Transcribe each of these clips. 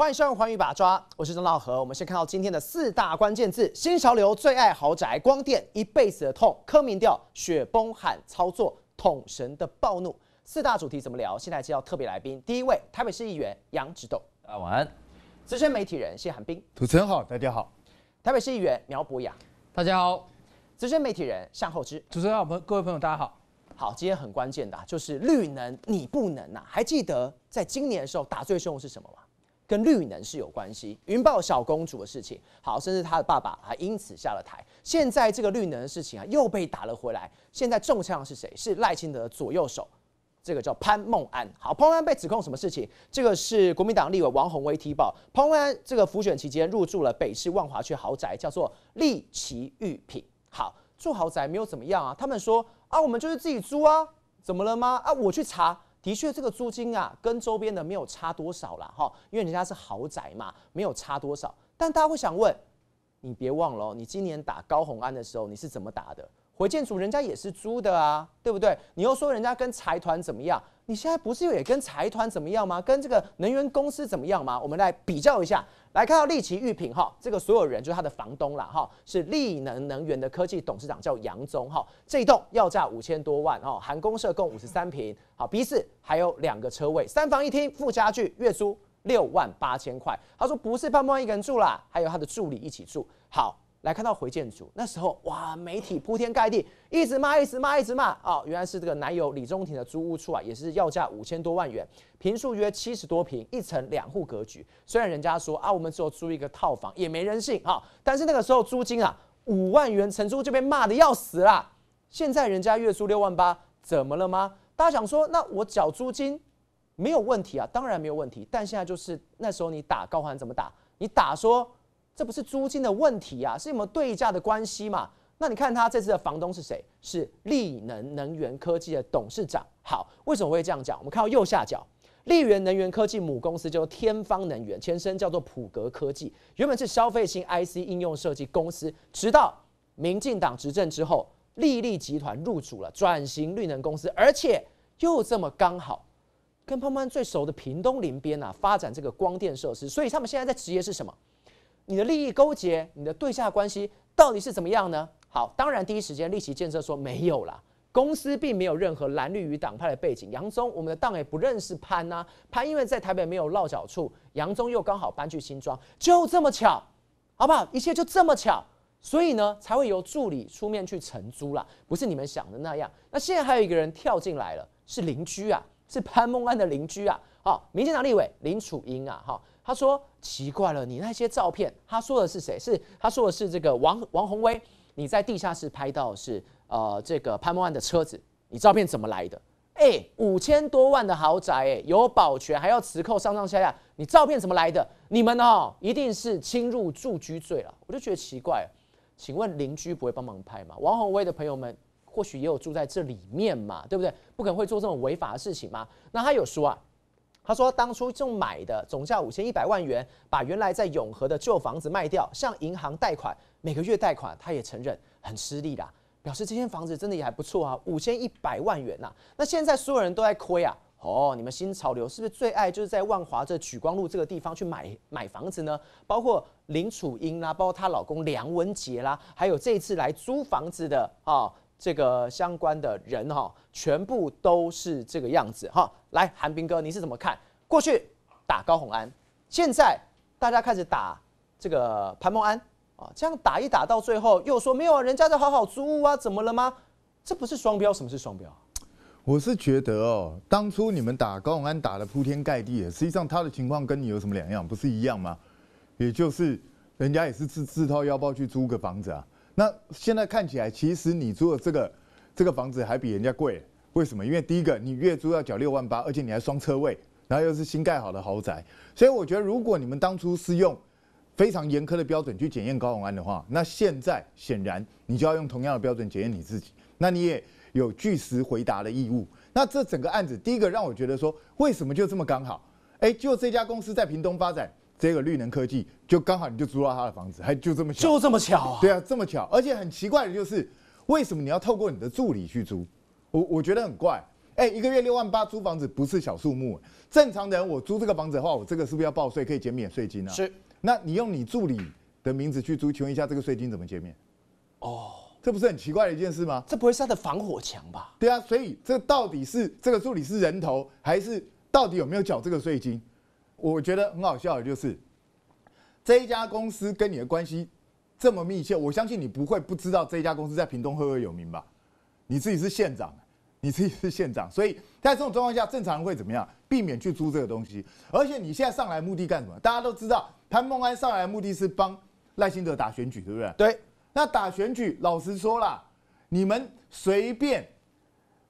欢迎收看《环宇把抓》，我是曾老和。我们先看到今天的四大关键字：新潮流最爱豪宅、光电一辈子的痛、科民调雪崩、喊操作、统神的暴怒。四大主题怎么聊？现在就要特别来宾。第一位，台北市议员杨植栋，大家晚安。资深媒体人谢寒冰，主持人好，大家好。台北市议员苗博雅，大家好。资深媒体人向后之，主持人好，朋各位朋友大家好。好，今天很关键的就是绿能，你不能呐？还记得在今年的时候打最凶的是什么吗？跟绿能是有关系，云豹小公主的事情，好，甚至他的爸爸还因此下了台。现在这个绿能的事情啊，又被打了回来。现在中枪是谁？是赖清德的左右手，这个叫潘孟安。好，潘孟安被指控什么事情？这个是国民党立委王宏威提报，潘孟安这个浮选期间入住了北市万华区豪宅，叫做立奇御品。好，住豪宅没有怎么样啊？他们说啊，我们就是自己租啊，怎么了吗？啊，我去查。的确，这个租金啊，跟周边的没有差多少啦。哈，因为人家是豪宅嘛，没有差多少。但大家会想问，你别忘了，你今年打高红安的时候，你是怎么打的？回建筑人家也是租的啊，对不对？你又说人家跟财团怎么样？你现在不是也跟财团怎么样吗？跟这个能源公司怎么样吗？我们来比较一下。来看到利奇御品哈，这个所有人就是他的房东啦哈，是力能能源的科技董事长叫杨宗哈，这栋要价五千多万哈，含公社共五十三平，好，彼此还有两个车位，三房一厅，附家具，月租六万八千块。他说不是胖胖一个人住啦，还有他的助理一起住，好。来看到回建组那时候哇，媒体铺天盖地，一直骂，一直骂，一直骂啊！原来是这个男友李宗廷的租屋处啊，也是要价五千多万元，平数约七十多平，一层两户格局。虽然人家说啊，我们只有租一个套房，也没人信哈，但是那个时候租金啊，五万元承租就被骂的要死啦。现在人家月租六万八，怎么了吗？大家想说，那我缴租金没有问题啊，当然没有问题。但现在就是那时候你打高环怎么打？你打说。这不是租金的问题啊，是有没有对价的关系嘛？那你看他这次的房东是谁？是力能能源科技的董事长。好，为什么会这样讲？我们看到右下角，力源能源科技母公司叫做天方能源，前身叫做普格科技，原本是消费性 IC 应用设计公司。直到民进党执政之后，力力集团入主了，转型绿能公司，而且又这么刚好，跟胖胖最熟的屏东林边啊，发展这个光电设施，所以他们现在在职业是什么？你的利益勾结，你的对价关系到底是怎么样呢？好，当然第一时间立即建设说没有啦，公司并没有任何蓝绿与党派的背景。杨宗，我们的党也不认识潘呐，潘因为在台北没有落脚处，杨宗又刚好搬去新庄，就这么巧，好不好？一切就这么巧，所以呢，才会由助理出面去承租啦，不是你们想的那样。那现在还有一个人跳进来了，是邻居啊，是潘孟安的邻居啊，好，民进党立委林楚英啊，哈。他说奇怪了，你那些照片，他说的是谁？是他说的是这个王王宏威，你在地下室拍到是呃这个潘梦安的车子，你照片怎么来的？哎，五千多万的豪宅，哎，有保全还要磁扣上上下下，你照片怎么来的？你们哦，一定是侵入住居罪了。我就觉得奇怪，请问邻居不会帮忙拍吗？王宏威的朋友们或许也有住在这里面嘛，对不对？不可能会做这种违法的事情嘛。那他有说啊。他说，当初就买的总价五千一百万元，把原来在永和的旧房子卖掉，向银行贷款，每个月贷款，他也承认很吃力啦。表示这间房子真的也还不错啊，五千一百万元呐。那现在所有人都在亏啊，哦，你们新潮流是不是最爱就是在万华这举光路这个地方去买买房子呢？包括林楚英啦，包括她老公梁文杰啦，还有这次来租房子的啊。这个相关的人哈，全部都是这个样子哈。来，韩冰哥，你是怎么看？过去打高鸿安，现在大家开始打这个潘孟安啊，这样打一打到最后又说没有啊，人家在好好租屋啊，怎么了吗？这不是双标，什么是双标？我是觉得哦，当初你们打高鸿安打的铺天盖地，实际上他的情况跟你有什么两样？不是一样吗？也就是人家也是自自掏腰包去租个房子啊。那现在看起来，其实你租的这个这个房子还比人家贵，为什么？因为第一个，你月租要缴六万八，而且你还双车位，然后又是新盖好的豪宅，所以我觉得如果你们当初是用非常严苛的标准去检验高永安的话，那现在显然你就要用同样的标准检验你自己，那你也有据实回答的义务。那这整个案子，第一个让我觉得说，为什么就这么刚好？哎，就这家公司在屏东发展。这个绿能科技就刚好，你就租到他的房子，还就这么巧，就这么巧啊？对啊，这么巧。而且很奇怪的就是，为什么你要透过你的助理去租？我我觉得很怪。哎，一个月六万八租房子不是小数目。正常的人，我租这个房子的话，我这个是不是要报税，可以减免税金呢？是。那你用你助理的名字去租，请问一下这个税金怎么减免？哦，这不是很奇怪的一件事吗？这不会是他的防火墙吧？对啊，所以这到底是这个助理是人头，还是到底有没有缴这个税金？我觉得很好笑的就是，这一家公司跟你的关系这么密切，我相信你不会不知道这一家公司在屏东赫赫有名吧？你自己是县长，你自己是县长，所以在这种状况下，正常人会怎么样？避免去租这个东西。而且你现在上来目的干什么？大家都知道，潘孟安上来目的是帮赖清德打选举，对不对？对。那打选举，老实说啦，你们随便。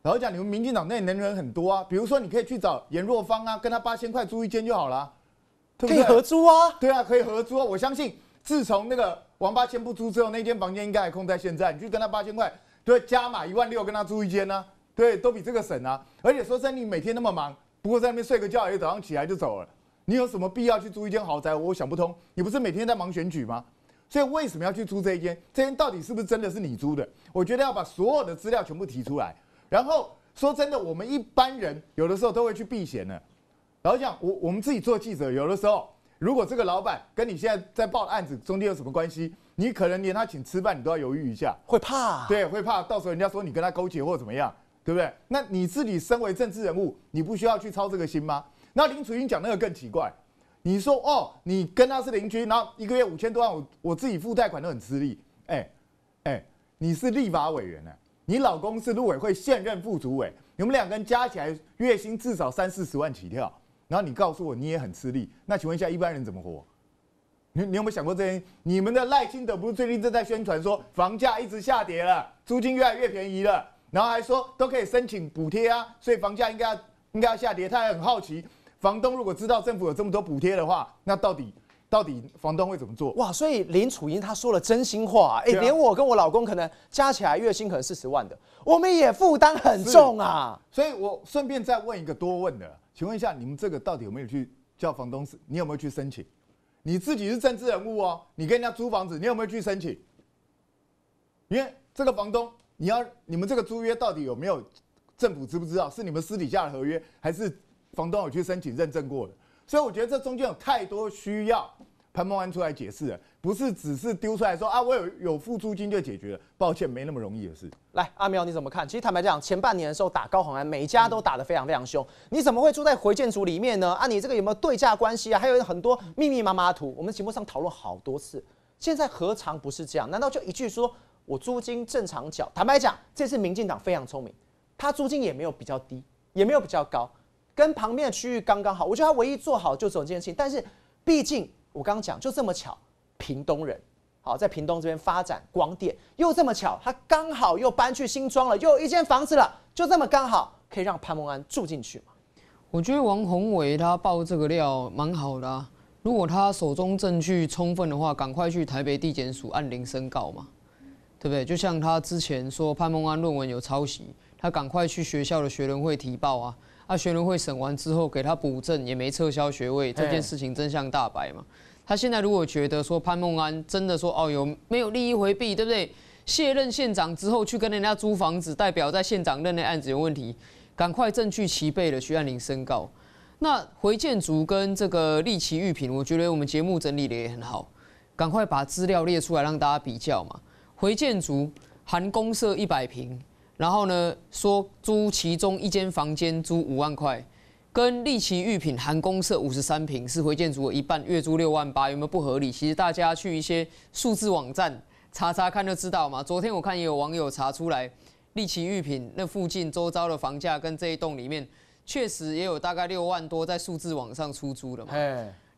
然后讲你们民进党内能人很多啊，比如说你可以去找严若芳啊，跟他八千块租一间就好了，可以合租啊，对啊，可以合租啊。我相信自从那个王八千不租之后，那间房间应该还空在现在。你去跟他八千块，对，加码一万六跟他租一间呢，对，都比这个省啊。而且说真，你每天那么忙，不过在那边睡个觉，也早上起来就走了，你有什么必要去租一间豪宅？我想不通。你不是每天在忙选举吗？所以为什么要去租这一间？这间到底是不是真的是你租的？我觉得要把所有的资料全部提出来。然后说真的，我们一般人有的时候都会去避嫌呢。然后讲我我们自己做记者，有的时候如果这个老板跟你现在在报的案子中间有什么关系，你可能连他请吃饭你都要犹豫一下，会怕。对，会怕，到时候人家说你跟他勾结或怎么样，对不对？那你自己身为政治人物，你不需要去操这个心吗？那林楚云讲那个更奇怪，你说哦，你跟他是邻居，然后一个月五千多万，我我自己付贷款都很吃力，哎哎，你是立法委员呢。你老公是陆委会现任副主委，你们两个人加起来月薪至少三四十万起跳，然后你告诉我你也很吃力，那请问一下一般人怎么活？你你有没有想过这些？你们的赖清德不是最近正在宣传说房价一直下跌了，租金越来越便宜了，然后还说都可以申请补贴啊，所以房价应该应该要下跌。他还很好奇，房东如果知道政府有这么多补贴的话，那到底？到底房东会怎么做？哇，所以林楚莹她说了真心话，哎，连我跟我老公可能加起来月薪可能四十万的，我们也负担很重啊。所以我顺便再问一个多问的，请问一下，你们这个到底有没有去叫房东？你有没有去申请？你自己是政治人物哦，你跟人家租房子，你有没有去申请？因为这个房东，你要你们这个租约到底有没有政府知不知道？是你们私底下的合约，还是房东有去申请认证过的？所以我觉得这中间有太多需要潘孟安出来解释了，不是只是丢出来说啊，我有有付租金就解决了。抱歉，没那么容易的事来，阿苗你怎么看？其实坦白讲，前半年的时候打高雄案，每家都打得非常非常凶。你怎么会住在回建组里面呢？啊，你这个有没有对价关系啊？还有很多密密麻麻的图，我们节目上讨论好多次。现在何尝不是这样？难道就一句说我租金正常缴？坦白讲，这次民进党非常聪明，他租金也没有比较低，也没有比较高。跟旁边的区域刚刚好，我觉得他唯一做好就这件事情。但是毕竟我刚刚讲就这么巧，屏东人好在屏东这边发展广点，又这么巧，他刚好又搬去新庄了，又有一间房子了，就这么刚好可以让潘孟安住进去嘛？我觉得王宏伟他报这个料蛮好的，如果他手中证据充分的话，赶快去台北地检署按铃申告嘛，对不对？就像他之前说潘孟安论文有抄袭，他赶快去学校的学伦会提报啊。那学伦会审完之后，给他补证也没撤销学位，这件事情真相大白嘛。他现在如果觉得说潘孟安真的说哦，有没有利益回避，对不对？卸任县长之后去跟人家租房子，代表在县长任内案子有问题，赶快证据齐备了，徐按林声告。那回建竹跟这个利奇玉品，我觉得我们节目整理的也很好，赶快把资料列出来让大家比较嘛。回建竹含公社一百平，然后呢，说租其中一间房间租五万块，跟立奇御品含公社五十三平是回建筑的一半，月租六万八，有没有不合理？其实大家去一些数字网站查查看就知道嘛。昨天我看也有网友查出来，立奇御品那附近周遭的房价跟这一栋里面确实也有大概六万多在数字网上出租的嘛。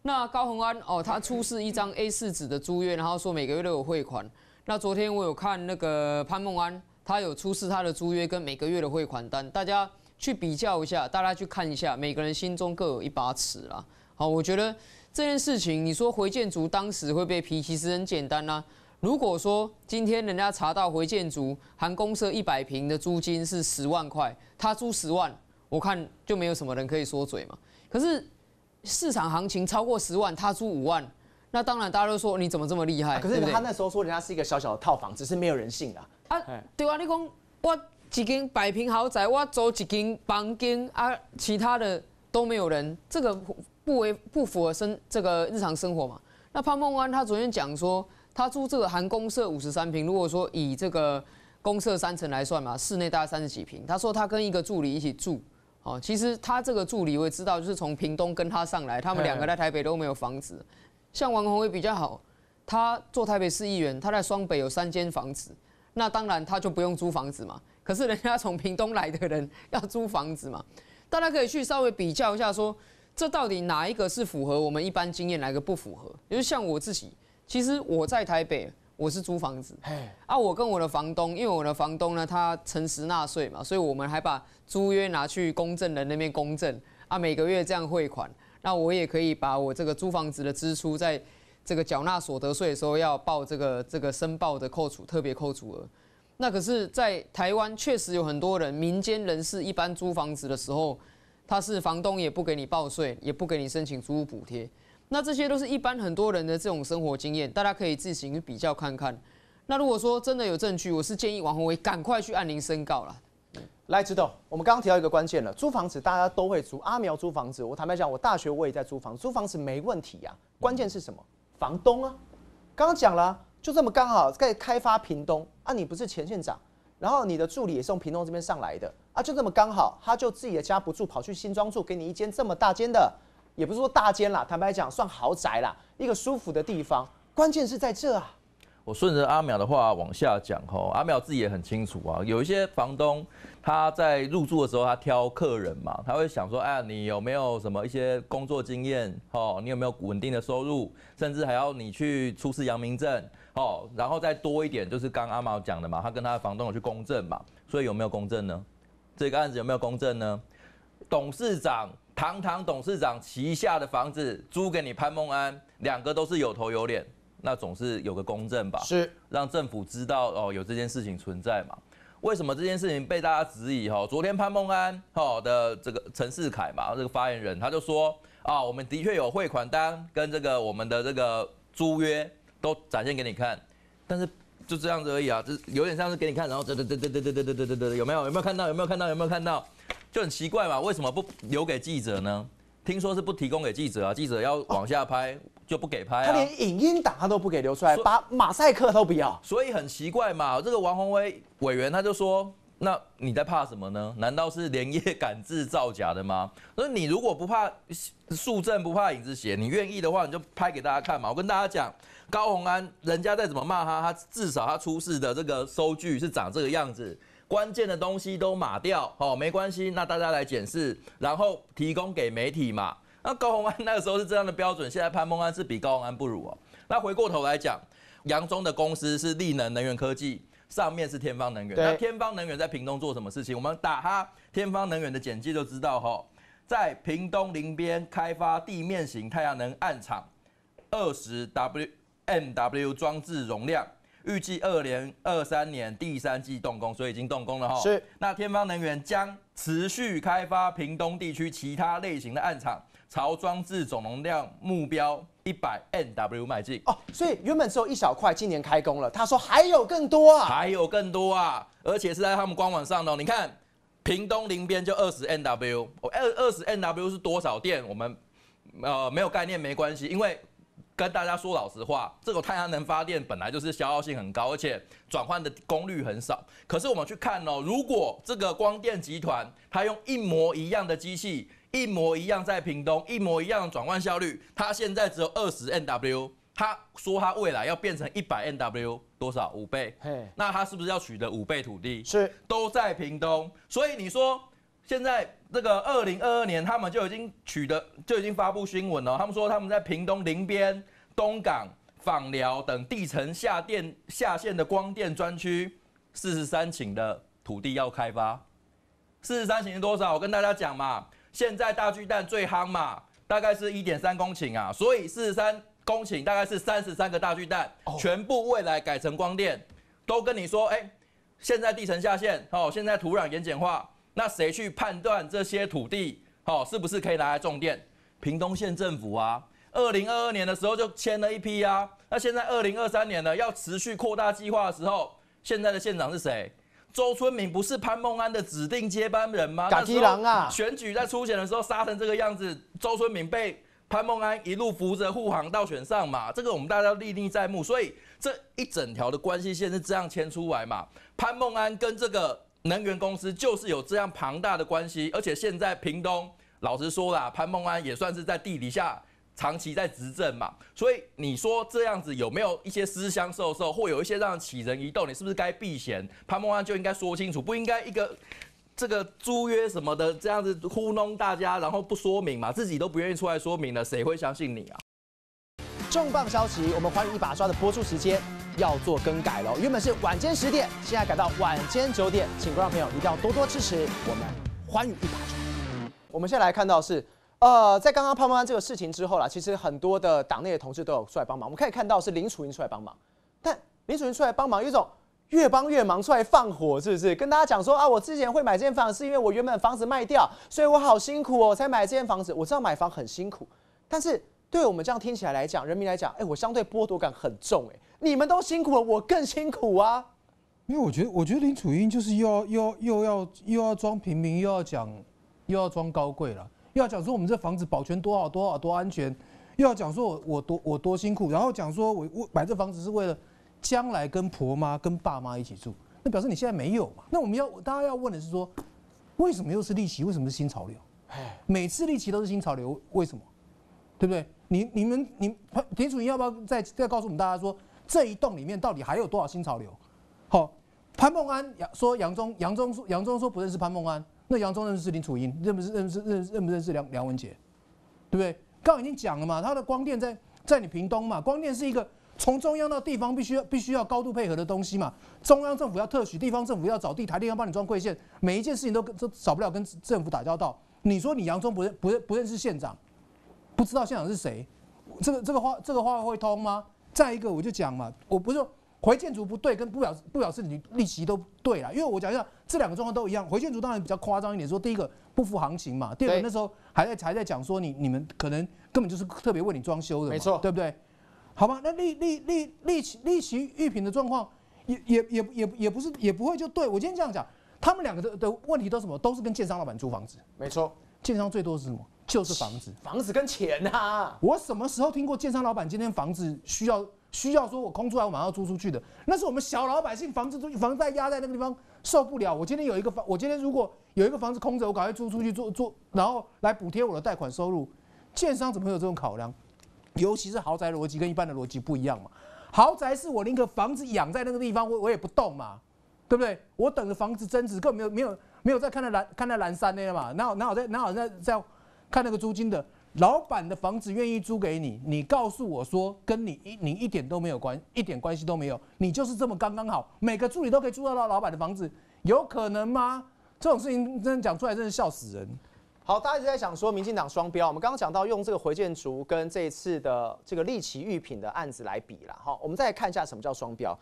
那高宏安哦，他出示一张 A 四纸的租约，然后说每个月都有汇款。那昨天我有看那个潘梦安。他有出示他的租约跟每个月的汇款单，大家去比较一下，大家去看一下，每个人心中各有一把尺啦。好，我觉得这件事情，你说回建筑当时会被批，其实很简单啦。如果说今天人家查到回建筑含公社一百平的租金是十万块，他租十万，我看就没有什么人可以说嘴嘛。可是市场行情超过十万，他租五万，那当然大家都说你怎么这么厉害？可是他那时候说人家是一个小小的套房，只是没有人信啊。啊，对啊，你讲我一间百平豪宅，我租一间房间，啊，其他的都没有人，这个不为不符合生这个日常生活嘛？那潘孟安他昨天讲说，他住这个含公社五十三平，如果说以这个公社三层来算嘛，室内大概三十几平。他说他跟一个助理一起住，哦，其实他这个助理我也知道，就是从屏东跟他上来，他们两个在台北都没有房子。像王宏威比较好，他做台北市议员，他在双北有三间房子。那当然他就不用租房子嘛。可是人家从屏东来的人要租房子嘛。大家可以去稍微比较一下，说这到底哪一个是符合我们一般经验，哪个不符合？就是像我自己，其实我在台北我是租房子，啊，我跟我的房东，因为我的房东呢他诚实纳税嘛，所以我们还把租约拿去公证人那边公证，啊，每个月这样汇款，那我也可以把我这个租房子的支出在。这个缴纳所得税的时候要报这个这个申报的扣除特别扣除额，那可是，在台湾确实有很多人，民间人士一般租房子的时候，他是房东也不给你报税，也不给你申请租屋补贴，那这些都是一般很多人的这种生活经验，大家可以自行比较看看。那如果说真的有证据，我是建议王宏维赶快去按铃申告了。来，指导，我们刚刚提到一个关键了，租房子大家都会租，阿苗租房子，我坦白讲，我大学我也在租房子，租房子没问题呀，关键是什么？房东啊，刚刚讲了，就这么刚好在开发屏东啊，你不是前县长，然后你的助理也是从屏东这边上来的啊，就这么刚好，他就自己的家不住，跑去新庄住，给你一间这么大间的，也不是说大间啦，坦白讲算豪宅啦，一个舒服的地方，关键是在这啊。我顺着阿淼的话往下讲吼，阿淼自己也很清楚啊。有一些房东他在入住的时候，他挑客人嘛，他会想说，哎，你有没有什么一些工作经验？哦，你有没有稳定的收入？甚至还要你去出示阳明证？哦，然后再多一点就是刚阿淼讲的嘛，他跟他的房东有去公证嘛。所以有没有公证呢？这个案子有没有公证呢？董事长堂堂董事长旗下的房子租给你潘梦安，两个都是有头有脸。那总是有个公正吧？是让政府知道哦，有这件事情存在嘛？为什么这件事情被大家质疑？哈，昨天潘孟安哈的这个陈世凯嘛，这个发言人他就说啊，我们的确有汇款单跟这个我们的这个租约都展现给你看，但是就这样子而已啊，就有点像是给你看，然后对对对对对对对对对对，有没有有没有看到有没有看到有没有看到，就很奇怪嘛，为什么不留给记者呢？听说是不提供给记者啊，记者要往下拍。就不给拍，他连影音档他都不给留出来，把马赛克都不要，所以很奇怪嘛。这个王宏威委员他就说：“那你在怕什么呢？难道是连夜赶制造假的吗？”那你如果不怕树正不怕影子斜，你愿意的话你就拍给大家看嘛。我跟大家讲，高鸿安人家再怎么骂他，他至少他出示的这个收据是长这个样子，关键的东西都码掉，好没关系。那大家来检视，然后提供给媒体嘛。那高鸿安那个时候是这样的标准，现在潘孟安是比高鸿安不如哦。那回过头来讲，杨忠的公司是力能能源科技，上面是天方能源。那天方能源在屏东做什么事情？我们打哈天方能源的简介就知道哈，在屏东林边开发地面型太阳能暗场，二十 W MW 装置容量，预计二零二三年第三季动工，所以已经动工了哈。是，那天方能源将持续开发屏东地区其他类型的暗场。朝装置总容量目标一百 nW 迈进哦，所以原本只有一小块，今年开工了。他说还有更多啊，还有更多啊，而且是在他们官网上哦。你看，屏东林边就二十 nW，二二十 nW 是多少电？我们呃没有概念没关系，因为跟大家说老实话，这个太阳能发电本来就是消耗性很高，而且转换的功率很少。可是我们去看哦，如果这个光电集团它用一模一样的机器。一模一样，在屏东一模一样的转换效率，它现在只有二十 n w，他说他未来要变成一百 n w，多少五倍？那他是不是要取得五倍土地？是，都在屏东，所以你说现在这个二零二二年，他们就已经取得，就已经发布新闻了。他们说他们在屏东林边、东港、访寮等地层下电下线的光电专区，四十三顷的土地要开发，四十三顷是多少？我跟大家讲嘛。现在大巨蛋最夯嘛，大概是一点三公顷啊，所以四十三公顷大概是三十三个大巨蛋，全部未来改成光电，都跟你说，哎，现在地层下陷，哦，现在土壤盐碱化，那谁去判断这些土地，哦，是不是可以拿来种电？屏东县政府啊，二零二二年的时候就签了一批啊，那现在二零二三年呢，要持续扩大计划的时候，现在的县长是谁？周春明不是潘孟安的指定接班人吗？傻逼狼啊！选举在初选的时候杀成这个样子，周春明被潘孟安一路扶着护航到选上嘛，这个我们大家历历在目。所以这一整条的关系线是这样牵出来嘛？潘孟安跟这个能源公司就是有这样庞大的关系，而且现在屏东老实说啦，潘孟安也算是在地底下。长期在执政嘛，所以你说这样子有没有一些私相授受，或有一些让起人疑窦？你是不是该避嫌？潘孟安就应该说清楚，不应该一个这个租约什么的这样子糊弄大家，然后不说明嘛，自己都不愿意出来说明了，谁会相信你啊？重磅消息，我们《欢迎一把抓》的播出时间要做更改了，原本是晚间十点，现在改到晚间九点，请观众朋友一定要多多支持我们《欢迎一把抓》。我们现在来看到是。呃，在刚刚潘完这个事情之后啦，其实很多的党内的同志都有出来帮忙。我们可以看到是林楚英出来帮忙，但林楚英出来帮忙有一种越帮越忙，出来放火是不是？跟大家讲说啊，我之前会买这间房子是因为我原本房子卖掉，所以我好辛苦哦才买这间房子。我知道买房很辛苦，但是对我们这样听起来来讲，人民来讲，哎，我相对剥夺感很重哎。你们都辛苦了，我更辛苦啊。因为我觉得，我觉得林楚英就是又要又要又要又要装平民，又要讲又要装高贵了。又要讲说我们这房子保全多好多好多安全，又要讲说我我多我多辛苦，然后讲说我我买这房子是为了将来跟婆妈跟爸妈一起住，那表示你现在没有嘛？那我们要大家要问的是说，为什么又是利息？为什么是新潮流？每次利息都是新潮流，为什么？对不对？你你们你潘迪楚莹要不要再再告诉我们大家说，这一栋里面到底还有多少新潮流？好，潘梦安说杨忠杨忠说杨忠说不认识潘梦安。那杨忠认识林楚英，认不认认识认认不认识梁梁文杰，对不对？刚刚已经讲了嘛，他的光电在在你屏东嘛，光电是一个从中央到地方必须必须要高度配合的东西嘛，中央政府要特许，地方政府要找地台，地方帮你装馈线，每一件事情都跟少不了跟政府打交道。你说你杨忠不认不认不认识县长，不知道县长是谁，这个这个话这个话会通吗？再一个，我就讲嘛，我不是。回建筑不对，跟不表示不表示你利息都对了，因为我讲一下，这两个状况都一样。回建筑当然比较夸张一点，说第一个不符行情嘛，第二个那时候还在还在讲说你你们可能根本就是特别为你装修的，没错，对不对？好吧，那利利利利息利息预品的状况也也也也也不是也不会就对我今天这样讲，他们两个的的问题都什么？都是跟建商老板租房子，没错。建商最多是什么？就是房子，房子跟钱啊。我什么时候听过建商老板今天房子需要？需要说，我空出来我马上要租出去的，那是我们小老百姓房子租房贷压在那个地方受不了。我今天有一个房，我今天如果有一个房子空着，我赶快租出去做做，然后来补贴我的贷款收入。建商怎么有这种考量？尤其是豪宅逻辑跟一般的逻辑不一样嘛。豪宅是我宁可房子养在那个地方，我我也不动嘛，对不对？我等着房子增值，根本没有没有没有在看那蓝看那蓝山那样嘛。然后然后在然后在在看那个租金的。老板的房子愿意租给你，你告诉我说跟你一你一点都没有关，一点关系都没有，你就是这么刚刚好，每个助理都可以租得到老板的房子，有可能吗？这种事情真的讲出来真是笑死人。好，大家一直在想说民进党双标，我们刚刚讲到用这个回建竹跟这一次的这个立奇玉品的案子来比了，好，我们再来看一下什么叫双标。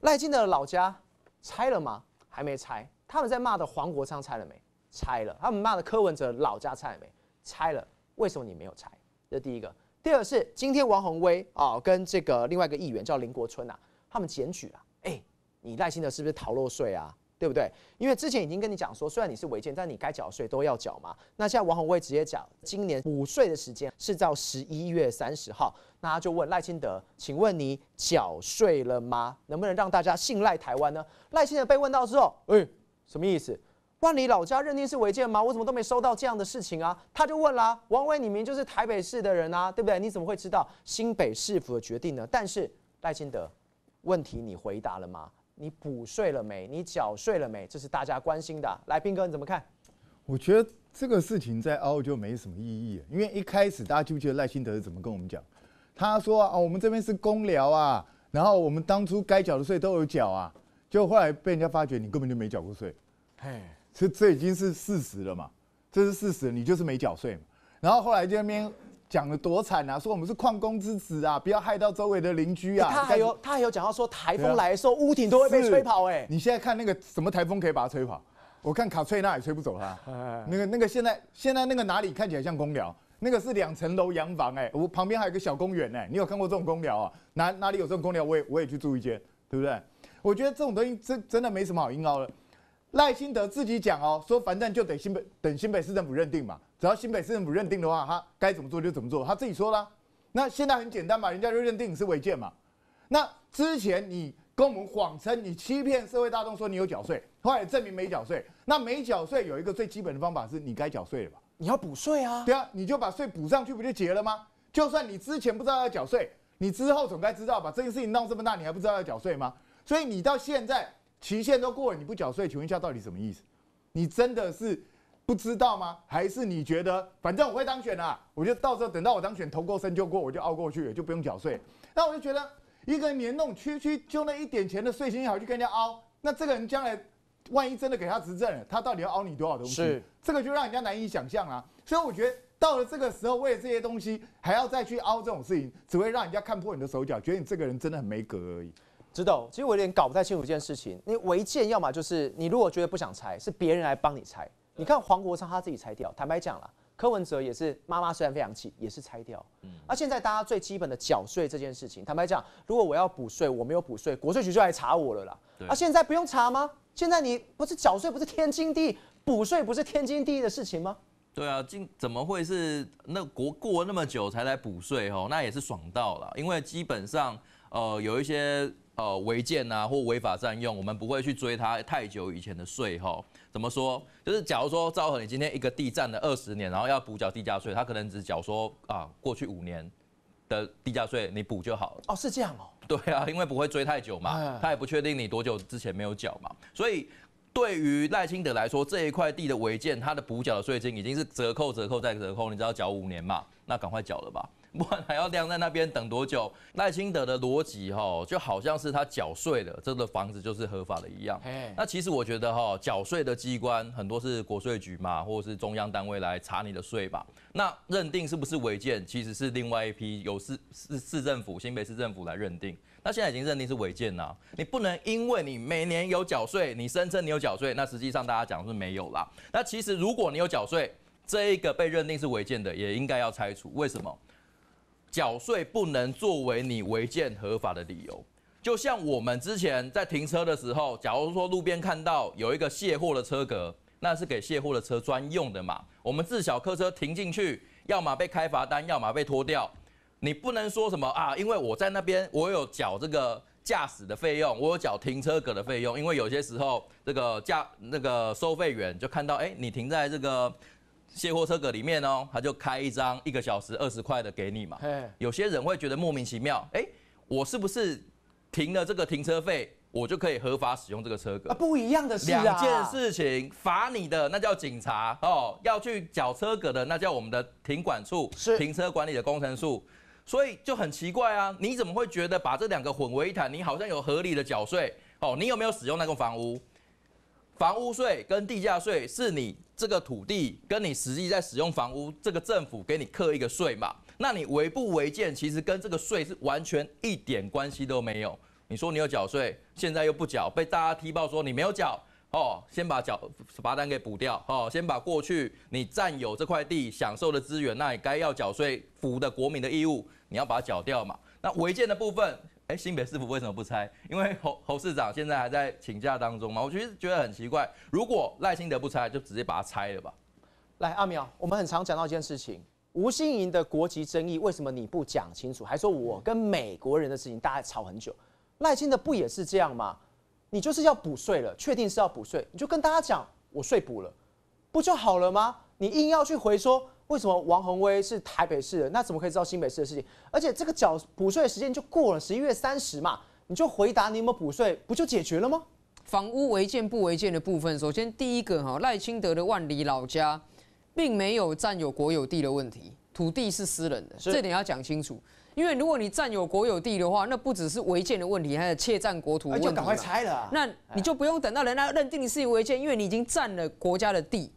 赖晶的老家拆了吗？还没拆。他们在骂的黄国昌拆了没？拆了。他们骂的柯文哲老家拆了没？拆了。为什么你没有拆？这第一个。第二是今天王宏威啊，跟这个另外一个议员叫林国春啊，他们检举了。哎，赖清德是不是逃漏税啊？对不对？因为之前已经跟你讲说，虽然你是违建，但你该缴税都要缴嘛。那现在王宏威直接讲，今年补税的时间是到十一月三十号。那他就问赖清德，请问你缴税了吗？能不能让大家信赖台湾呢？赖清德被问到之后，哎，什么意思？万里老家认定是违建吗？我怎么都没收到这样的事情啊？他就问啦：“王伟，你明就是台北市的人啊，对不对？你怎么会知道新北市府的决定呢？”但是赖清德，问题你回答了吗？你补税了没？你缴税了没？这是大家关心的。来，斌哥你怎么看？我觉得这个事情在澳就没什么意义，因为一开始大家记不记得赖清德是怎么跟我们讲？他说：“啊，我们这边是公聊啊，然后我们当初该缴的税都有缴啊，就后来被人家发觉你根本就没缴过税。”嘿。这这已经是事实了嘛？这是事实，你就是没缴税嘛。然后后来那边讲的多惨啊，说我们是矿工之子啊，不要害到周围的邻居啊。他还有他还有讲到说台风来的时候，屋顶都会被吹跑哎。你现在看那个什么台风可以把它吹跑？我看卡翠娜也吹不走它。那个那个现在现在那个哪里看起来像公寮？那个是两层楼洋房哎，我旁边还有个小公园哎。你有看过这种公寮啊？哪哪里有这种公寮？我也我也去住一间，对不对？我觉得这种东西真真的没什么好硬凹的。赖清德自己讲哦，说反正就等新北等新北市政府认定嘛，只要新北市政府认定的话，他该怎么做就怎么做，他自己说啦。那现在很简单嘛，人家就认定你是违建嘛。那之前你跟我们谎称，你欺骗社会大众说你有缴税，后来证明没缴税。那没缴税有一个最基本的方法，是你该缴税了吧？你要补税啊。对啊，你就把税补上去，不就结了吗？就算你之前不知道要缴税，你之后总该知道吧？这个事情闹这么大，你还不知道要缴税吗？所以你到现在。期限都过了，你不缴税，请问一下到底什么意思？你真的是不知道吗？还是你觉得反正我会当选啦，我就到时候等到我当选，投够身就过，我就熬过去，了，就不用缴税。那我就觉得，一个人年弄区区就那一点钱的税金，好去跟人家熬，那这个人将来万一真的给他执政了，他到底要熬你多少东西？是这个就让人家难以想象啊！所以我觉得到了这个时候，为了这些东西还要再去凹这种事情，只会让人家看破你的手脚，觉得你这个人真的很没格而已。知道，其实我有点搞不太清楚一件事情。你违建，要么就是你如果觉得不想拆，是别人来帮你拆。你看黄国昌他自己拆掉，坦白讲了，柯文哲也是妈妈虽然非常气，也是拆掉。嗯，啊，现在大家最基本的缴税这件事情，坦白讲，如果我要补税，我没有补税，国税局就来查我了啦。啊，现在不用查吗？现在你不是缴税不是天经地，补税不是天经地义的事情吗？对啊，今怎么会是那国过那么久才来补税？哦？那也是爽到了，因为基本上呃有一些。呃，违建啊或违法占用，我们不会去追他太久以前的税哈。怎么说？就是假如说赵恒，你今天一个地占了二十年，然后要补缴地价税，他可能只缴说啊过去五年的地价税，你补就好。了。哦，是这样哦。对啊，因为不会追太久嘛，他也不确定你多久之前没有缴嘛，所以对于赖清德来说，这一块地的违建，他的补缴的税金已经是折扣、折扣再折扣，你只要缴五年嘛，那赶快缴了吧。不然还要晾在那边等多久？赖清德的逻辑哈，就好像是他缴税了，这个房子就是合法的一样。那其实我觉得哈，缴税的机关很多是国税局嘛，或者是中央单位来查你的税吧。那认定是不是违建，其实是另外一批有市市市政府、新北市政府来认定。那现在已经认定是违建了，你不能因为你每年有缴税，你声称你有缴税，那实际上大家讲是没有啦。那其实如果你有缴税，这一个被认定是违建的，也应该要拆除。为什么？缴税不能作为你违建合法的理由。就像我们之前在停车的时候，假如说路边看到有一个卸货的车格，那是给卸货的车专用的嘛？我们自小客车停进去，要么被开罚单，要么被拖掉。你不能说什么啊？因为我在那边，我有缴这个驾驶的费用，我有缴停车格的费用。因为有些时候，这个驾那个收费员就看到，哎，你停在这个。卸货车格里面哦，他就开一张一个小时二十块的给你嘛。有些人会觉得莫名其妙，哎，我是不是停了这个停车费，我就可以合法使用这个车格？不一样的事啊。两件事情，罚你的那叫警察哦，要去缴车格的那叫我们的停管处，是停车管理的工程处。所以就很奇怪啊，你怎么会觉得把这两个混为一谈？你好像有合理的缴税哦，你有没有使用那个房屋？房屋税跟地价税是你这个土地跟你实际在使用房屋，这个政府给你刻一个税嘛？那你违不违建，其实跟这个税是完全一点关系都没有。你说你有缴税，现在又不缴，被大家踢爆说你没有缴哦，先把缴罚单给补掉哦，先把过去你占有这块地享受的资源，那你该要缴税务的国民的义务，你要把它缴掉嘛？那违建的部分。哎，新北市府为什么不拆？因为侯侯市长现在还在请假当中嘛，我其实觉得很奇怪。如果赖清德不拆，就直接把它拆了吧。来，阿苗，我们很常讲到一件事情，吴欣盈的国籍争议，为什么你不讲清楚，还说我跟美国人的事情，大家吵很久。赖清德不也是这样吗？你就是要补税了，确定是要补税，你就跟大家讲我税补了，不就好了吗？你硬要去回说。为什么王宏威是台北市的？那怎么可以知道新北市的事情？而且这个缴补税的时间就过了，十一月三十嘛，你就回答你有没有补税，不就解决了吗？房屋违建不违建的部分，首先第一个哈赖清德的万里老家，并没有占有国有地的问题，土地是私人的，这点要讲清楚。因为如果你占有国有地的话，那不只是违建的问题，还有窃占国土问题。那就赶快拆了。那你就不用等到人家认定你是违建，因为你已经占了国家的地。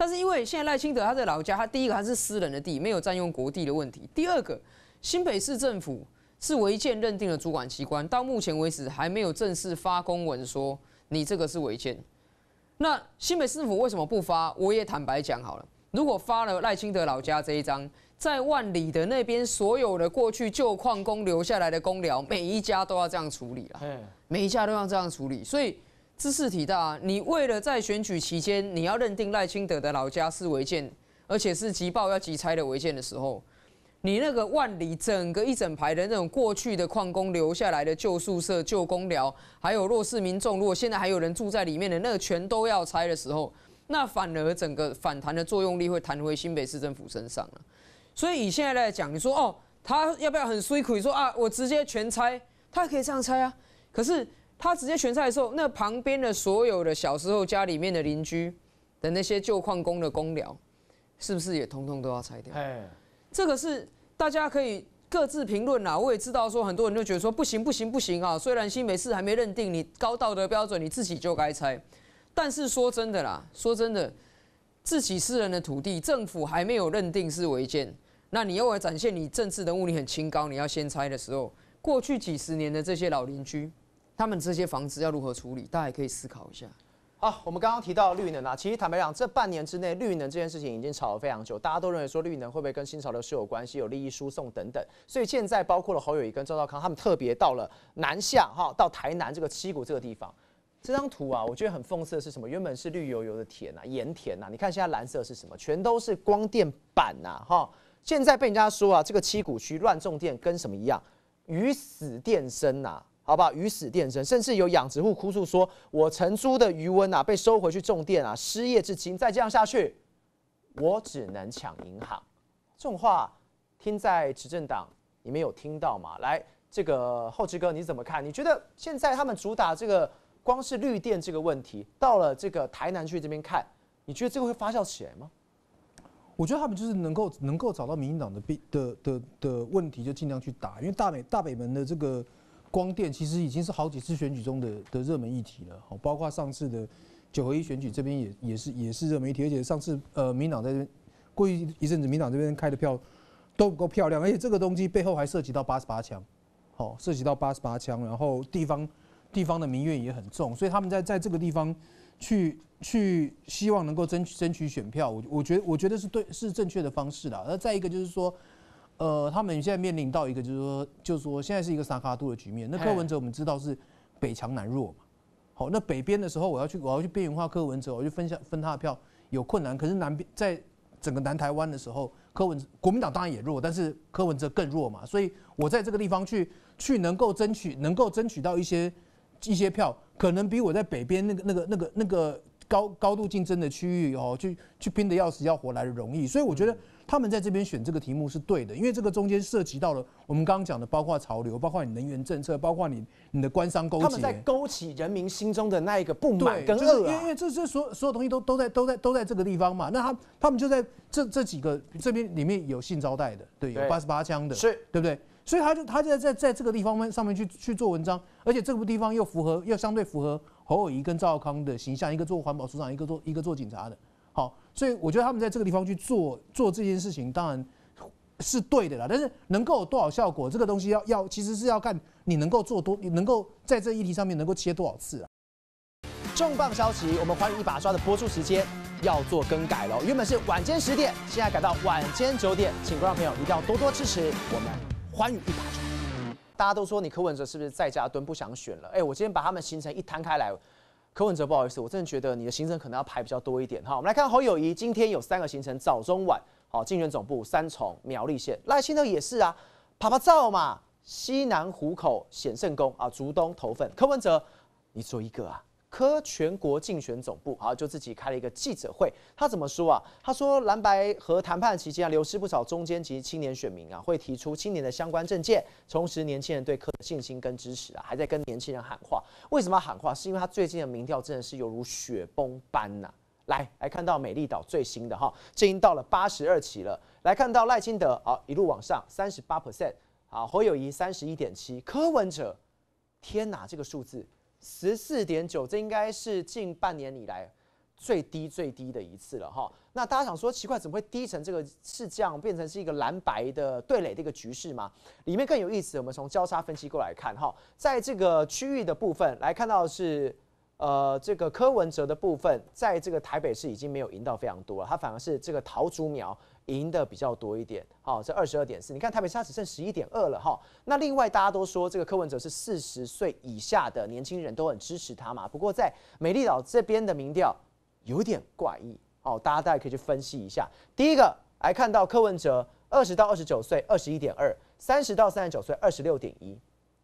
但是因为现在赖清德他在老家，他第一个还是私人的地，没有占用国地的问题。第二个，新北市政府是违建认定的主管机关，到目前为止还没有正式发公文说你这个是违建。那新北市政府为什么不发？我也坦白讲好了，如果发了赖清德老家这一张，在万里的那边所有的过去旧矿工留下来的公寮，每一家都要这样处理了，每一家都要这样处理，所以。之势体大，你为了在选举期间，你要认定赖清德的老家是违建，而且是急报要急拆的违建的时候，你那个万里整个一整排的那种过去的矿工留下来的旧宿舍、旧公寮，还有弱势民众如果现在还有人住在里面的，那全都要拆的时候，那反而整个反弹的作用力会弹回新北市政府身上了。所以以现在来讲，你说哦，他要不要很衰苦？你说啊，我直接全拆，他可以这样拆啊。可是。他直接全拆的时候，那旁边的所有的小时候家里面的邻居的那些旧矿工的公寮，是不是也通通都要拆掉？哎，这个是大家可以各自评论啦。我也知道说，很多人就觉得说不行不行不行啊。虽然新北市还没认定你高道德标准，你自己就该拆。但是说真的啦，说真的，自己私人的土地，政府还没有认定是违建，那你要来展现你政治人物你很清高，你要先拆的时候，过去几十年的这些老邻居。他们这些房子要如何处理？大家也可以思考一下。好，我们刚刚提到绿能啊，其实坦白讲，这半年之内，绿能这件事情已经炒了非常久，大家都认为说绿能会不会跟新潮流是有关系、有利益输送等等。所以现在包括了侯友谊跟赵兆康，他们特别到了南下哈，到台南这个七股这个地方。这张图啊，我觉得很讽刺的是什么？原本是绿油油的田啊，盐田啊，你看现在蓝色是什么？全都是光电板呐哈。现在被人家说啊，这个七股区乱种电跟什么一样？鱼死电生呐。好不好？鱼死电生，甚至有养殖户哭诉说：“我承租的余温啊，被收回去种电啊，失业至今，再这样下去，我只能抢银行。”这种话听在执政党你们有听到吗？来，这个后知哥你怎么看？你觉得现在他们主打这个光是绿电这个问题，到了这个台南去这边看，你觉得这个会发酵起来吗？我觉得他们就是能够能够找到民进党的的的的问题，就尽量去打，因为大美大北门的这个。光电其实已经是好几次选举中的的热门议题了，好，包括上次的九合一选举这边也也是也是热门议题，而且上次呃民党在这过一一阵子，民党这边开的票都不够漂亮，而且这个东西背后还涉及到八十八枪，好，涉及到八十八枪，然后地方地方的民怨也很重，所以他们在在这个地方去去希望能够争争取选票，我我觉得我觉得是对是正确的方式啦。而再一个就是说。呃，他们现在面临到一个，就是说，就是说，现在是一个三卡度的局面。那柯文哲我们知道是北强南弱嘛，好，那北边的时候，我要去我要去边缘化柯文哲，我就分享分他的票有困难。可是南边在整个南台湾的时候，柯文国民党当然也弱，但是柯文哲更弱嘛，所以我在这个地方去去能够争取能够争取到一些一些票，可能比我在北边那个那个那个那个高高度竞争的区域哦，去去拼的要死要活来的容易。所以我觉得。他们在这边选这个题目是对的，因为这个中间涉及到了我们刚刚讲的，包括潮流，包括你能源政策，包括你你的官商勾结。他们在勾起人民心中的那一个不满跟恶。对，就是因为因为这这所所有东西都都在都在都在这个地方嘛。那他他们就在这这几个这边里面有信招待的，对，有八十八枪的，是，对不对？所以他就他就在在在这个地方上面去去做文章，而且这个地方又符合，又相对符合侯友谊跟赵康的形象，一个做环保署长，一个做一个做警察的，好。所以我觉得他们在这个地方去做做这件事情，当然是对的啦。但是能够有多少效果，这个东西要要其实是要看你能够做多，你能够在这一题上面能够切多少次啊？重磅消息，我们《欢迎一把刷》的播出时间要做更改了，原本是晚间十点，现在改到晚间九点，请观众朋友一定要多多支持我们《欢迎一把刷》。大家都说你柯文哲是不是在家蹲不想选了？哎，我今天把他们行程一摊开来。柯文哲，不好意思，我真的觉得你的行程可能要排比较多一点哈。我们来看侯友谊，今天有三个行程，早、中、晚。好，竞选总部、三重、苗栗县。赖清德也是啊，爬爬照嘛，西南湖口、显圣宫啊，竹东头份。柯文哲，你做一个啊。科全国竞选总部，好，就自己开了一个记者会。他怎么说啊？他说：“蓝白和谈判期间啊，流失不少中间及青年选民啊，会提出青年的相关政见，重拾年轻人对科的信心跟支持啊。”还在跟年轻人喊话，为什么喊话？是因为他最近的民调真的是犹如雪崩般呐。来，来看到美丽岛最新的哈，已经到了八十二起了。来看到赖清德，好，一路往上，三十八 percent，好，侯友谊三十一点七，柯文哲，天哪，这个数字！十四点九，这应该是近半年以来最低最低的一次了哈。那大家想说奇怪，怎么会低成这个是这样变成是一个蓝白的对垒的一个局势吗？里面更有意思，我们从交叉分析过来看哈，在这个区域的部分来看到是呃这个柯文哲的部分，在这个台北市已经没有赢到非常多了，他反而是这个桃竹苗。赢的比较多一点，好，这二十二点四，你看台北市它只剩十一点二了，哈。那另外大家都说这个柯文哲是四十岁以下的年轻人都很支持他嘛，不过在美丽岛这边的民调有点怪异，哦，大家大家可以去分析一下。第一个来看到柯文哲二十到二十九岁二十一点二，三十到三十九岁二十六点一，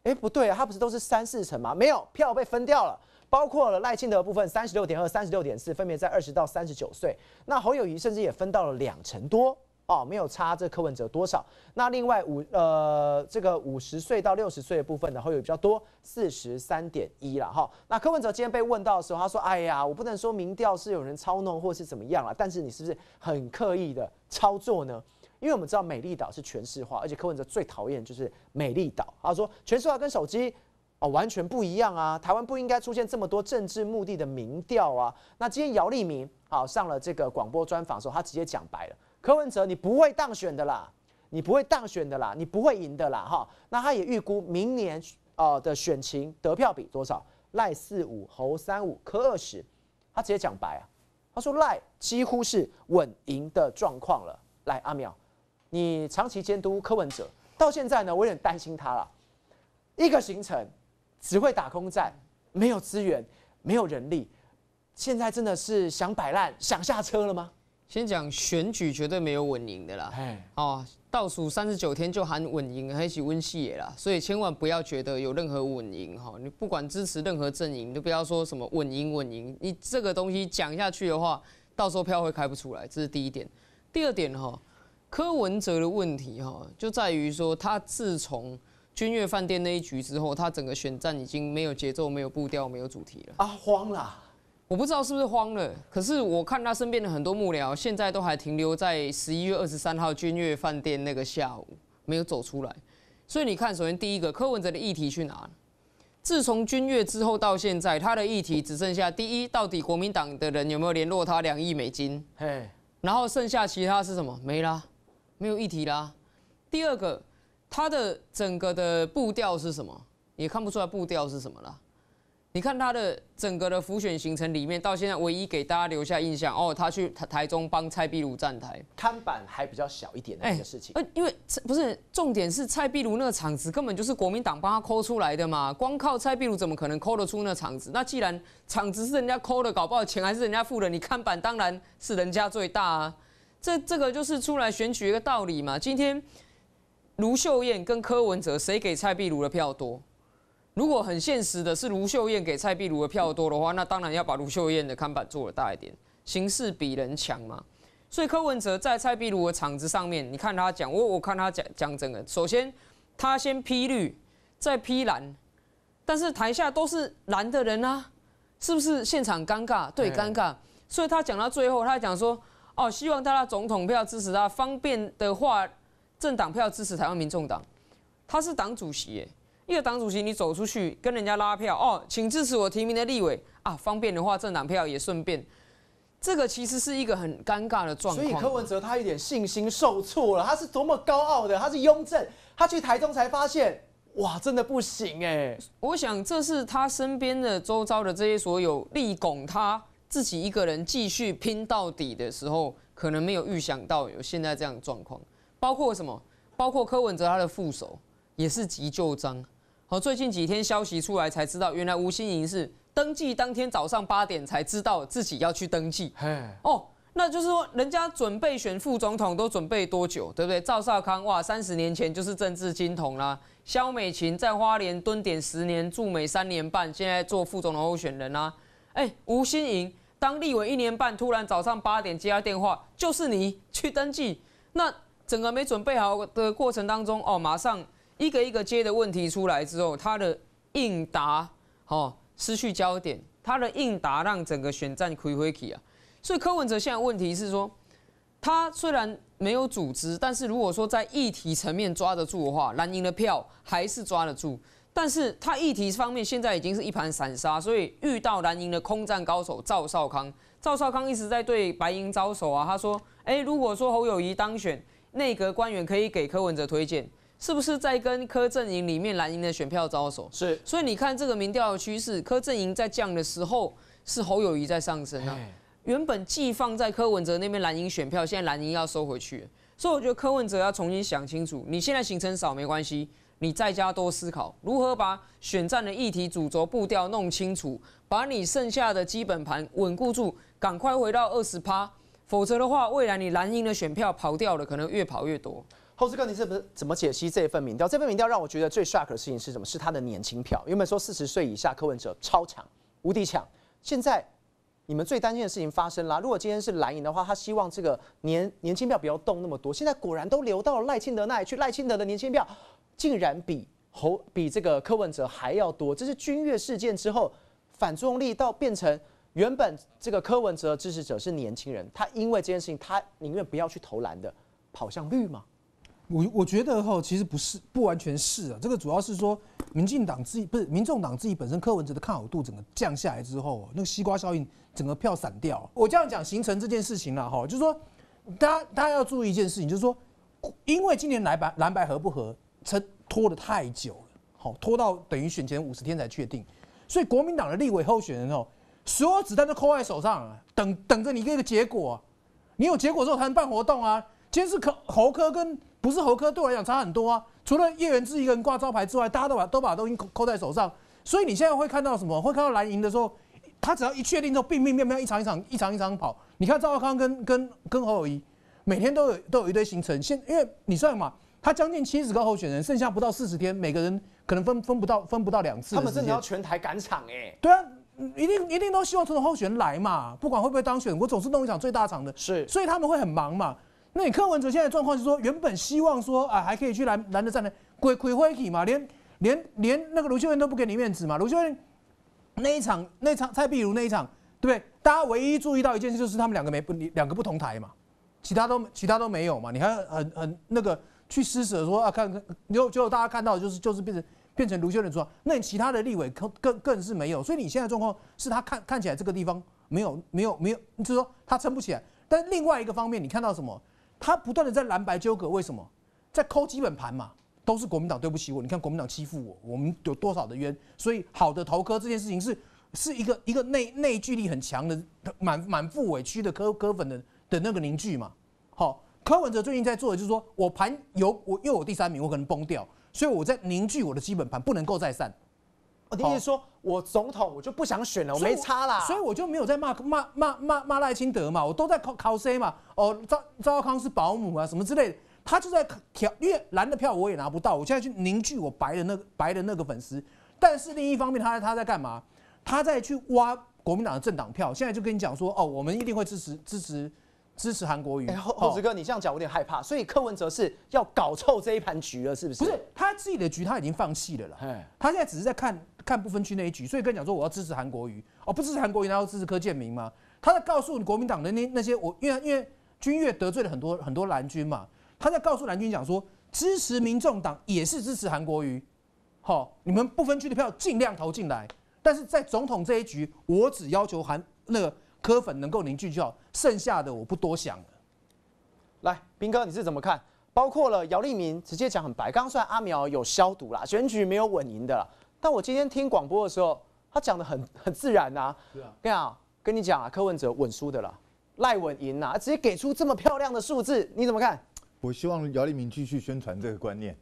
哎，不对，啊，他不是都是三四成吗？没有票被分掉了。包括了赖清德部分，三十六点二、三十六点四，分别在二十到三十九岁。那侯友谊甚至也分到了两成多哦，没有差这柯文哲多少。那另外五呃，这个五十岁到六十岁的部分，侯友又比较多，四十三点一了哈。那柯文哲今天被问到的时候，他说：“哎呀，我不能说民调是有人操弄或是怎么样了，但是你是不是很刻意的操作呢？因为我们知道美丽岛是全市化，而且柯文哲最讨厌就是美丽岛。”他说：“全市化跟手机。”哦，完全不一样啊！台湾不应该出现这么多政治目的的民调啊！那今天姚立明啊上了这个广播专访的时候，他直接讲白了：柯文哲你不会当选的啦，你不会当选的啦，你不会赢的啦！哈，那他也预估明年呃的选情得票比多少？赖四五，侯三五，柯二十。他直接讲白啊，他说赖几乎是稳赢的状况了。来，阿妙，你长期监督柯文哲，到现在呢，我有点担心他了。一个行程。只会打空战，没有资源，没有人力，现在真的是想摆烂、想下车了吗？先讲选举绝对没有稳赢的啦，哦，倒数三十九天就喊稳赢，还起温气野啦，所以千万不要觉得有任何稳赢哈，你不管支持任何阵营，都不要说什么稳赢稳赢，你这个东西讲下去的话，到时候票会开不出来，这是第一点。第二点哈，柯文哲的问题哈，就在于说他自从。君悦饭店那一局之后，他整个选战已经没有节奏、没有步调、没有主题了。啊，慌了！我不知道是不是慌了。可是我看他身边的很多幕僚，现在都还停留在十一月二十三号君悦饭店那个下午，没有走出来。所以你看，首先第一个，柯文哲的议题去哪？自从君悦之后到现在，他的议题只剩下第一，到底国民党的人有没有联络他两亿美金？嘿，然后剩下其他是什么？没啦，没有议题啦。第二个。他的整个的步调是什么？也看不出来步调是什么了。你看他的整个的浮选行程里面，到现在唯一给大家留下印象哦，他去台台中帮蔡壁如站台，看板还比较小一点的一个事情。呃，因为不是重点是蔡壁如那个场子根本就是国民党帮他抠出来的嘛，光靠蔡壁如怎么可能抠得出那场子？那既然场子是人家抠的，搞不好钱还是人家付的，你看板当然是人家最大啊。这这个就是出来选举一个道理嘛，今天。卢秀燕跟柯文哲谁给蔡壁如的票多？如果很现实的是卢秀燕给蔡壁如的票多的话，那当然要把卢秀燕的看板做的大一点。形势比人强嘛。所以柯文哲在蔡壁如的场子上面，你看他讲，我我看他讲讲整个，首先他先批绿，再批蓝，但是台下都是蓝的人啊，是不是现场尴尬？对，尴尬。所以他讲到最后，他讲说，哦，希望大家总统票支持他，方便的话。政党票支持台湾民众党，他是党主席，一个党主席你走出去跟人家拉票哦，请支持我提名的立委啊，方便的话政党票也顺便。这个其实是一个很尴尬的状况。所以柯文哲他有点信心受挫了，他是多么高傲的，他是雍正，他去台中才发现哇，真的不行哎。我想这是他身边的周遭的这些所有力拱他自己一个人继续拼到底的时候，可能没有预想到有现在这样状况。包括什么？包括柯文哲他的副手也是急救章。和最近几天消息出来才知道，原来吴欣盈是登记当天早上八点才知道自己要去登记。哦，那就是说人家准备选副总统都准备多久，对不对？赵少康哇，三十年前就是政治金童啦。肖美琴在花莲蹲点十年，驻美三年半，现在做副总统候选人啦。哎，吴欣盈当立委一年半，突然早上八点接到电话，就是你去登记。那整个没准备好的过程当中，哦，马上一个一个接的问题出来之后，他的应答哦失去焦点，他的应答让整个选战亏亏起啊。所以柯文哲现在问题是说，他虽然没有组织，但是如果说在议题层面抓得住的话，蓝营的票还是抓得住。但是他议题方面现在已经是一盘散沙，所以遇到蓝营的空战高手赵少康，赵少康一直在对白银招手啊。他说，哎，如果说侯友谊当选，内阁官员可以给柯文哲推荐，是不是在跟柯阵营里面蓝营的选票招手？是，所以你看这个民调的趋势，柯阵营在降的时候，是侯友谊在上升。啊，原本寄放在柯文哲那边蓝营选票，现在蓝营要收回去，所以我觉得柯文哲要重新想清楚，你现在行程少没关系，你在家多思考，如何把选战的议题主轴步调弄清楚，把你剩下的基本盘稳固住，赶快回到二十趴。否则的话，未来你蓝营的选票跑掉了，可能越跑越多。侯师哥，你是不是怎么解析这一份民调？这份民调让我觉得最 shock 的事情是什么？是他的年轻票。有本有说四十岁以下柯文哲超强无敌强？现在你们最担心的事情发生了。如果今天是蓝营的话，他希望这个年年轻票不要动那么多。现在果然都流到了赖清德那里去。赖清德的年轻票竟然比侯比这个柯文哲还要多。这是君越事件之后反作用力到变成。原本这个柯文哲的支持者是年轻人，他因为这件事情，他宁愿不要去投蓝的，跑向绿吗？我我觉得哈，其实不是，不完全是啊。这个主要是说，民进党自己不是，民众党自己本身柯文哲的看好度整个降下来之后，那个西瓜效应整个票散掉。我这样讲形成这件事情了哈，就是说，大家大家要注意一件事情，就是说，因为今年蓝白蓝白合不合，拖拖得太久了，好拖到等于选前五十天才确定，所以国民党的立委候选人哦。所有子弹都扣在手上，等等着你一个结果。你有结果之后才能办活动啊！今天是科侯科跟不是侯科，对我来讲差很多啊。除了叶元志一个人挂招牌之外，大家都把都把东西扣扣在手上。所以你现在会看到什么？会看到蓝营的时候，他只要一确定之后，拼命、拼命、一场一场、一场一场跑。你看赵少康跟跟跟侯友谊，每天都有都有一堆行程。现因为你算嘛，他将近七十个候选人，剩下不到四十天，每个人可能分分不到分不到两次。他们真的要全台赶场哎？对啊。一定一定都希望总统候选人来嘛，不管会不会当选，我总是弄一场最大场的。是，所以他们会很忙嘛。那你柯文哲现在状况是说，原本希望说啊还可以去蓝蓝的站台，鬼鬼挥体嘛，连连连那个卢秀燕都不给你面子嘛。卢秀燕那一场，那场蔡碧如那一场，对不对？大家唯一注意到一件事就是他们两个没不，两个不同台嘛，其他都其他都没有嘛。你还很很那个去施舍说啊看看，就就大家看到就是就是变成。变成卢修仁说：“那其他的立委更更更是没有，所以你现在状况是他看看起来这个地方没有没有没有，就是说他撑不起来。但另外一个方面，你看到什么？他不断的在蓝白纠葛，为什么？在抠基本盘嘛，都是国民党对不起我。你看国民党欺负我，我们有多少的冤？所以好的投科这件事情是是一个一个内内聚力很强的，满满腹委屈的科科粉的的那个凝聚嘛。好，柯文哲最近在做的就是说我盘有我，又有第三名，我可能崩掉。”所以我在凝聚我的基本盘，不能够再散。我的意思说，我总统我就不想选了，我没差啦。所以我就没有在骂骂骂骂骂赖清德嘛，我都在考考谁嘛。哦，赵赵少康是保姆啊，什么之类的。他就在调，因为蓝的票我也拿不到，我现在去凝聚我白的那个白的那个粉丝。但是另一方面，他他在干嘛？他在去挖国民党的政党票。现在就跟你讲说，哦，我们一定会支持支持。支持韩国瑜，胡子哥，你这样讲我有点害怕。所以柯文哲是要搞臭这一盘局了，是不是？不是，他自己的局他已经放弃了了。他现在只是在看看不分区那一局。所以跟你讲说，我要支持韩国瑜，哦，不支持韩国瑜，然后支持柯建明吗？他在告诉国民党那那些我，因为因为君越得罪了很多很多蓝军嘛，他在告诉蓝军讲说，支持民众党也是支持韩国瑜。好，你们不分区的票尽量投进来，但是在总统这一局，我只要求韩那个。柯粉能够凝聚就好，剩下的我不多想了。来，斌哥，你是怎么看？包括了姚立明直接讲很白，刚刚然阿苗有消毒啦，选举没有稳赢的啦。但我今天听广播的时候，他讲的很 很自然呐。对啊，这跟你讲啊，柯文哲稳输的啦，赖稳赢啦，直接给出这么漂亮的数字，你怎么看？我希望姚立明继续宣传这个观念，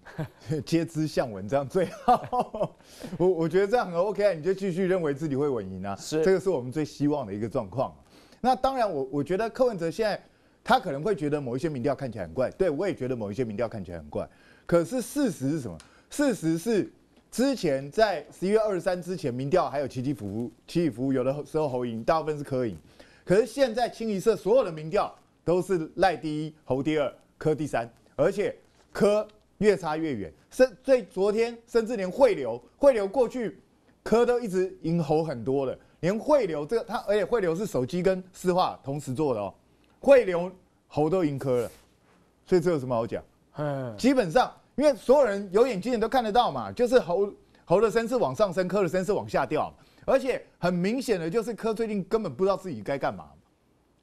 皆 知向文这样最好。我我觉得这样很 OK，你就继续认为自己会稳赢啊。是，这个是我们最希望的一个状况。那当然，我我觉得柯文哲现在他可能会觉得某一些民调看起来很怪，对我也觉得某一些民调看起来很怪。可是事实是什么？事实是之前在十一月二十三之前，民调还有齐齐福齐齐福，有的时候侯赢，大部分是柯赢。可是现在清一色所有的民调都是赖第一，侯第二。科第三，而且科越差越远，甚最昨天甚至连汇流汇流过去科都一直赢猴很多的，连汇流这个他而且汇流是手机跟诗画同时做的哦，汇流猴都赢科了，所以这有什么好讲？嗯，基本上因为所有人有眼睛的都看得到嘛，就是猴猴的声是往上升，科的声是往下掉，而且很明显的就是科最近根本不知道自己该干嘛。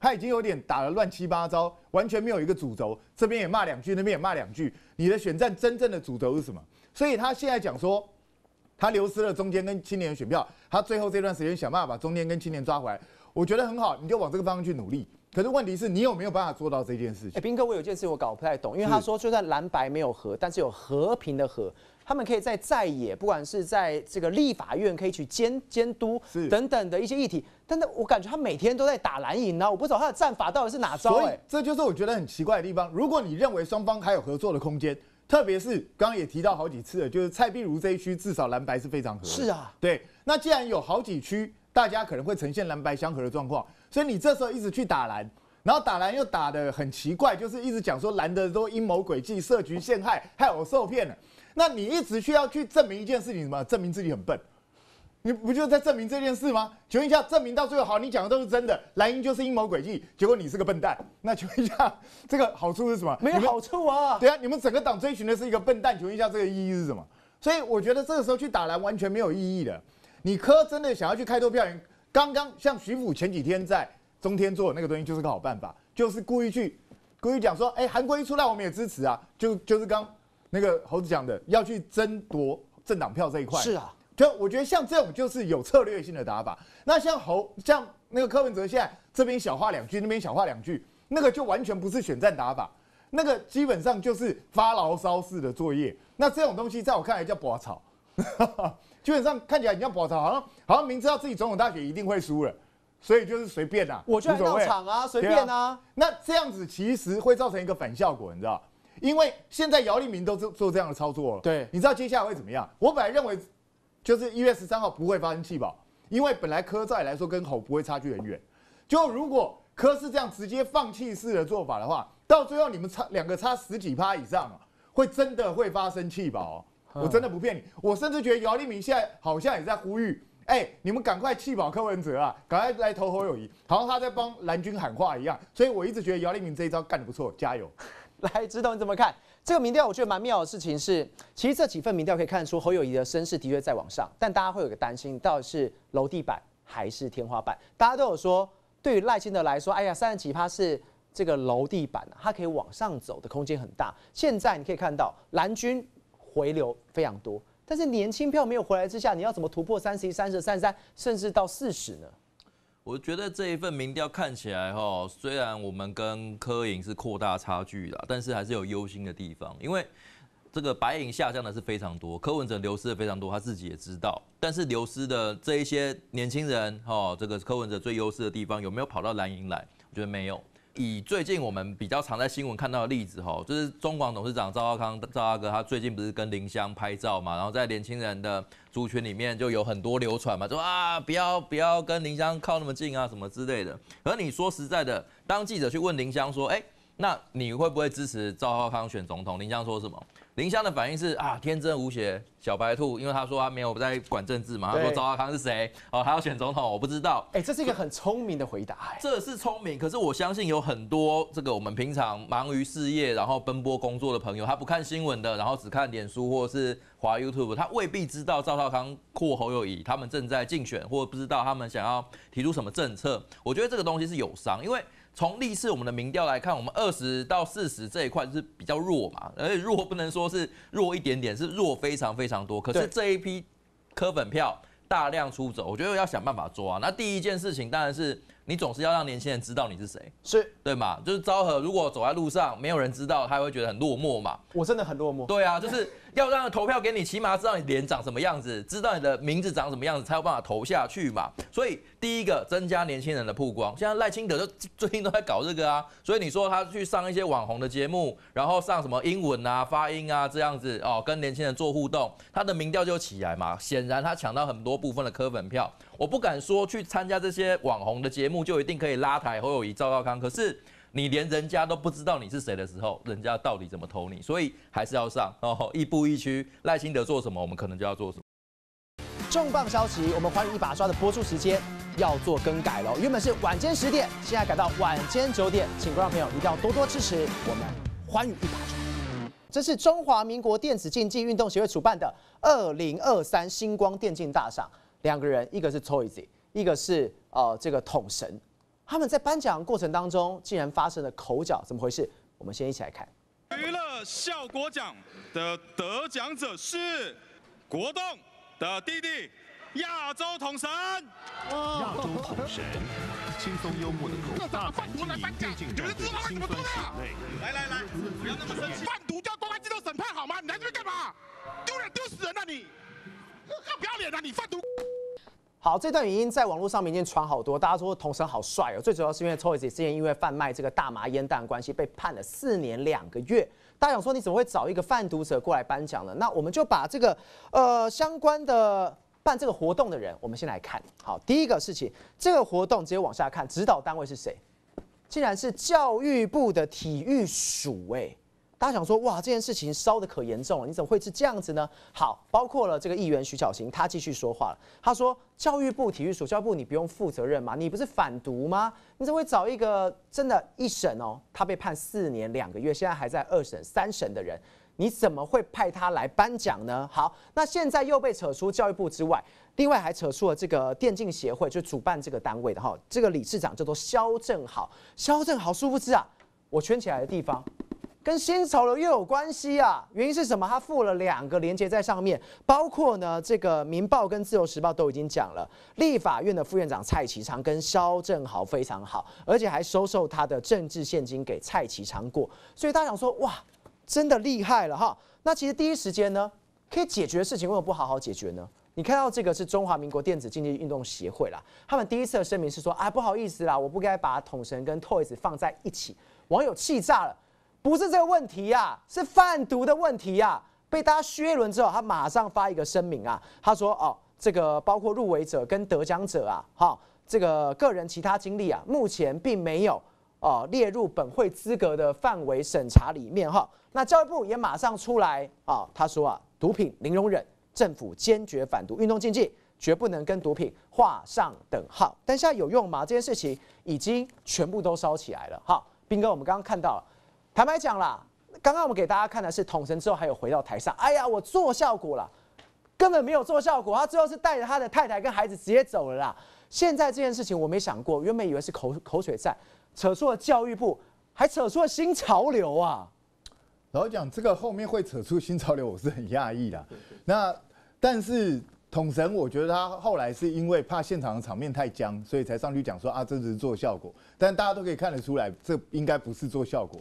他已经有点打了乱七八糟，完全没有一个主轴。这边也骂两句，那边也骂两句。你的选战真正的主轴是什么？所以他现在讲说，他流失了中间跟青年的选票，他最后这段时间想办法把中间跟青年抓回来。我觉得很好，你就往这个方向去努力。可是问题是你有没有办法做到这件事情？哎，斌哥，我有件事我搞不太懂，因为他说就算蓝白没有和，但是有和平的和。他们可以在在野，不管是在这个立法院可以去监监督等等的一些议题，但是我感觉他每天都在打蓝营呢，我不知道他的战法到底是哪招所以这就是我觉得很奇怪的地方。如果你认为双方还有合作的空间，特别是刚刚也提到好几次了，就是蔡碧如这一区至少蓝白是非常合。是啊，对。那既然有好几区大家可能会呈现蓝白相合的状况，所以你这时候一直去打蓝，然后打蓝又打的很奇怪，就是一直讲说蓝的都阴谋诡计、设局陷害，害有受骗了。那你一直需要去证明一件事情什么？证明自己很笨，你不就在证明这件事吗？问一下证明到最后，好，你讲的都是真的，蓝英就是阴谋诡计，结果你是个笨蛋。那问一下，这个好处是什么？没有好处啊。对啊，你们整个党追寻的是一个笨蛋问一下，这个意义是什么？所以我觉得这个时候去打蓝完全没有意义的。你柯真的想要去开拓票源，刚刚像徐府前几天在中天做的那个东西，就是个好办法，就是故意去故意讲说，哎，韩国一出来我们也支持啊，就就是刚。那个猴子讲的要去争夺政党票这一块是啊，就我觉得像这种就是有策略性的打法。那像侯像那个柯文哲现在这边小话两句，那边小话两句，那个就完全不是选战打法，那个基本上就是发牢骚式的作业。那这种东西在我看来叫拔草，基本上看起来你要拔草，好像好像明知道自己总统大选一定会输了，所以就是随便就不到场啊，随便啊。那这样子其实会造成一个反效果，你知道。因为现在姚立明都做做这样的操作了，对，你知道接下来会怎么样？我本来认为就是一月十三号不会发生弃保，因为本来科债来说跟吼不会差距很远。就如果科是这样直接放弃式的做法的话，到最后你们差两个差十几趴以上，会真的会发生弃保。我真的不骗你，我甚至觉得姚立明现在好像也在呼吁，哎，你们赶快弃保柯文哲啊，赶快来投侯友谊，好像他在帮蓝军喊话一样。所以我一直觉得姚立明这一招干得不错，加油。来，直董你怎么看这个民调？我觉得蛮妙的事情是，其实这几份民调可以看出侯友谊的身势的确在往上，但大家会有个担心，到底是楼地板还是天花板？大家都有说，对于赖清德来说，哎呀，三十几趴是这个楼地板，它可以往上走的空间很大。现在你可以看到蓝军回流非常多，但是年轻票没有回来之下，你要怎么突破三十、三十、一、三十三，甚至到四十呢？我觉得这一份民调看起来，哈，虽然我们跟科影是扩大差距了，但是还是有忧心的地方，因为这个白影下降的是非常多，柯文哲流失的非常多，他自己也知道。但是流失的这一些年轻人，哈，这个柯文哲最优势的地方有没有跑到蓝营来？我觉得没有。以最近我们比较常在新闻看到的例子，吼，就是中广董事长赵浩康，赵阿哥，他最近不是跟林湘拍照嘛，然后在年轻人的族群里面就有很多流传嘛，说啊不要不要跟林湘靠那么近啊什么之类的。而你说实在的，当记者去问林湘说，哎，那你会不会支持赵浩康选总统？林湘说什么？林湘的反应是啊，天真无邪，小白兔。因为他说他没有在管政治嘛，他说赵阿康是谁？哦，他要选总统，我不知道。哎，这是一个很聪明的回答。这是聪明，可是我相信有很多这个我们平常忙于事业，然后奔波工作的朋友，他不看新闻的，然后只看脸书或是华 YouTube，他未必知道赵少康或侯友谊他们正在竞选，或不知道他们想要提出什么政策。我觉得这个东西是有伤，因为。从历次我们的民调来看，我们二十到四十这一块是比较弱嘛，而且弱不能说是弱一点点，是弱非常非常多。可是这一批科粉票大量出走，我觉得要想办法抓。那第一件事情当然是你总是要让年轻人知道你是谁，是对嘛？就是昭和如果走在路上没有人知道，他会觉得很落寞嘛。我真的很落寞。对啊，就是。要让他投票给你，起码知道你脸长什么样子，知道你的名字长什么样子，才有办法投下去嘛。所以第一个增加年轻人的曝光，现在赖清德就最近都在搞这个啊。所以你说他去上一些网红的节目，然后上什么英文啊、发音啊这样子哦，跟年轻人做互动，他的民调就起来嘛。显然他抢到很多部分的科粉票。我不敢说去参加这些网红的节目就一定可以拉台侯友谊、赵少康，可是。你连人家都不知道你是谁的时候，人家到底怎么投你？所以还是要上哦，亦步亦趋，耐心得做什么，我们可能就要做什么。重磅消息，我们《欢迎一把抓》的播出时间要做更改了，原本是晚间十点，现在改到晚间九点，请观众朋友一定要多多支持我们《欢迎一把抓》。这是中华民国电子竞技运动协会主办的二零二三星光电竞大赏，两个人，一个是 Toyz，一个是呃这个统神。他们在颁奖过程当中竟然发生了口角，怎么回事？我们先一起来看。娱乐效果奖的得奖者是国栋的弟弟亚洲统神。亚洲统神，轻松幽默的口才。大鹏来颁奖，你们知道他怎么做的？来来来，不要那么生气。贩毒叫公开制度审判好吗？你来这边干嘛？丢人丢死人了你！不要脸啊你贩毒。好，这段语音在网络上已经传好多，大家说童生好帅哦。最主要是因为 t o y s 之前因为贩卖这个大麻烟弹关系被判了四年两个月。大家想说你怎么会找一个贩毒者过来颁奖呢？那我们就把这个呃相关的办这个活动的人，我们先来看。好，第一个事情，这个活动直接往下看，指导单位是谁？竟然是教育部的体育署，哎。大家想说，哇，这件事情烧的可严重了，你怎么会是这样子呢？好，包括了这个议员徐巧玲，他继续说话了。他说，教育部体育署，教育部你不用负责任吗？你不是反毒吗？你怎么会找一个真的一审哦，他被判四年两个月，现在还在二审三审的人，你怎么会派他来颁奖呢？好，那现在又被扯出教育部之外，另外还扯出了这个电竞协会，就主办这个单位的哈，这个理事长叫做肖正豪。肖正豪殊不知啊，我圈起来的地方。跟新潮流又有关系啊？原因是什么？他附了两个连接在上面，包括呢，这个《民报》跟《自由时报》都已经讲了，立法院的副院长蔡其昌跟肖正豪非常好，而且还收受他的政治现金给蔡其昌过，所以大家想说，哇，真的厉害了哈！那其实第一时间呢，可以解决的事情，为什么不好好解决呢？你看到这个是中华民国电子竞技运动协会啦，他们第一次的声明是说，啊，不好意思啦，我不该把统神跟 Toys 放在一起，网友气炸了。不是这个问题呀，是贩毒的问题呀。被大家削轮之后，他马上发一个声明啊，他说：“哦，这个包括入围者跟得奖者啊，哈，这个个人其他经历啊，目前并没有哦列入本会资格的范围审查里面哈。”那教育部也马上出来啊，他说啊：“毒品零容忍，政府坚决反毒，运动竞技绝不能跟毒品画上等号。”但现在有用吗？这件事情已经全部都烧起来了。好，斌哥，我们刚刚看到了。坦白讲啦，刚刚我们给大家看的是统神之后还有回到台上。哎呀，我做效果了，根本没有做效果。他最后是带着他的太太跟孩子直接走了啦。现在这件事情我没想过，原本以为是口口水战，扯出了教育部，还扯出了新潮流啊。老蒋，这个后面会扯出新潮流，我是很讶异的。那但是统神，我觉得他后来是因为怕现场的场面太僵，所以才上去讲说啊，这只是做效果。但大家都可以看得出来，这应该不是做效果。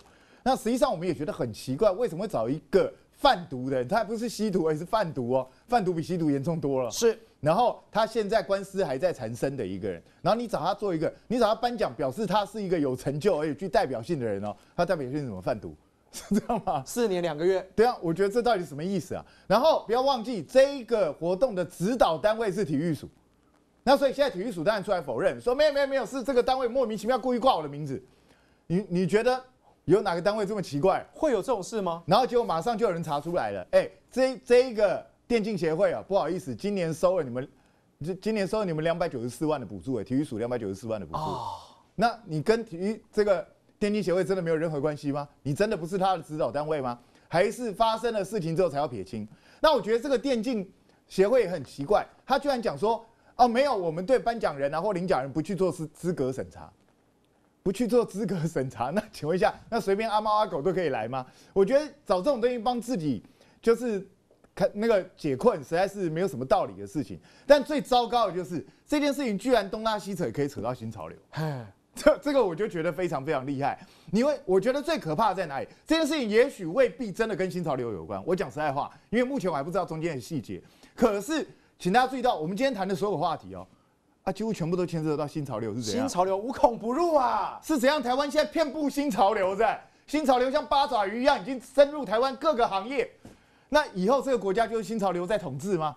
那实际上我们也觉得很奇怪，为什么会找一个贩毒的？人？他不是吸毒，而是贩毒哦，贩毒比吸毒严重多了。是，然后他现在官司还在缠身的一个人，然后你找他做一个，你找他颁奖，表示他是一个有成就而且具代表性的人哦。他代表性是什么？贩毒，是这样吗？四年两个月。对啊，我觉得这到底什么意思啊？然后不要忘记，这一个活动的指导单位是体育署，那所以现在体育署当然出来否认，说没有没有没有，是这个单位莫名其妙故意挂我的名字。你你觉得？有哪个单位这么奇怪？会有这种事吗？然后结果马上就有人查出来了。哎，这这一个电竞协会啊，不好意思，今年收了你们，这今年收了你们两百九十四万的补助哎，体育署两百九十四万的补助。哦，那你跟体育这个电竞协会真的没有任何关系吗？你真的不是他的指导单位吗？还是发生了事情之后才要撇清？那我觉得这个电竞协会很奇怪，他居然讲说，哦，没有，我们对颁奖人啊或领奖人不去做是资格审查。不去做资格审查，那请问一下，那随便阿猫阿狗都可以来吗？我觉得找这种东西帮自己，就是看那个解困，实在是没有什么道理的事情。但最糟糕的就是这件事情居然东拉西扯可以扯到新潮流，这这个我就觉得非常非常厉害。因为我觉得最可怕的在哪里？这件事情也许未必真的跟新潮流有关。我讲实在话，因为目前我还不知道中间的细节。可是，请大家注意到我们今天谈的所有话题哦。它几乎全部都牵涉到新潮流是怎样？新潮流无孔不入啊！是怎样？台湾现在遍布新潮流在，新潮流像八爪鱼一样已经深入台湾各个行业。那以后这个国家就是新潮流在统治吗？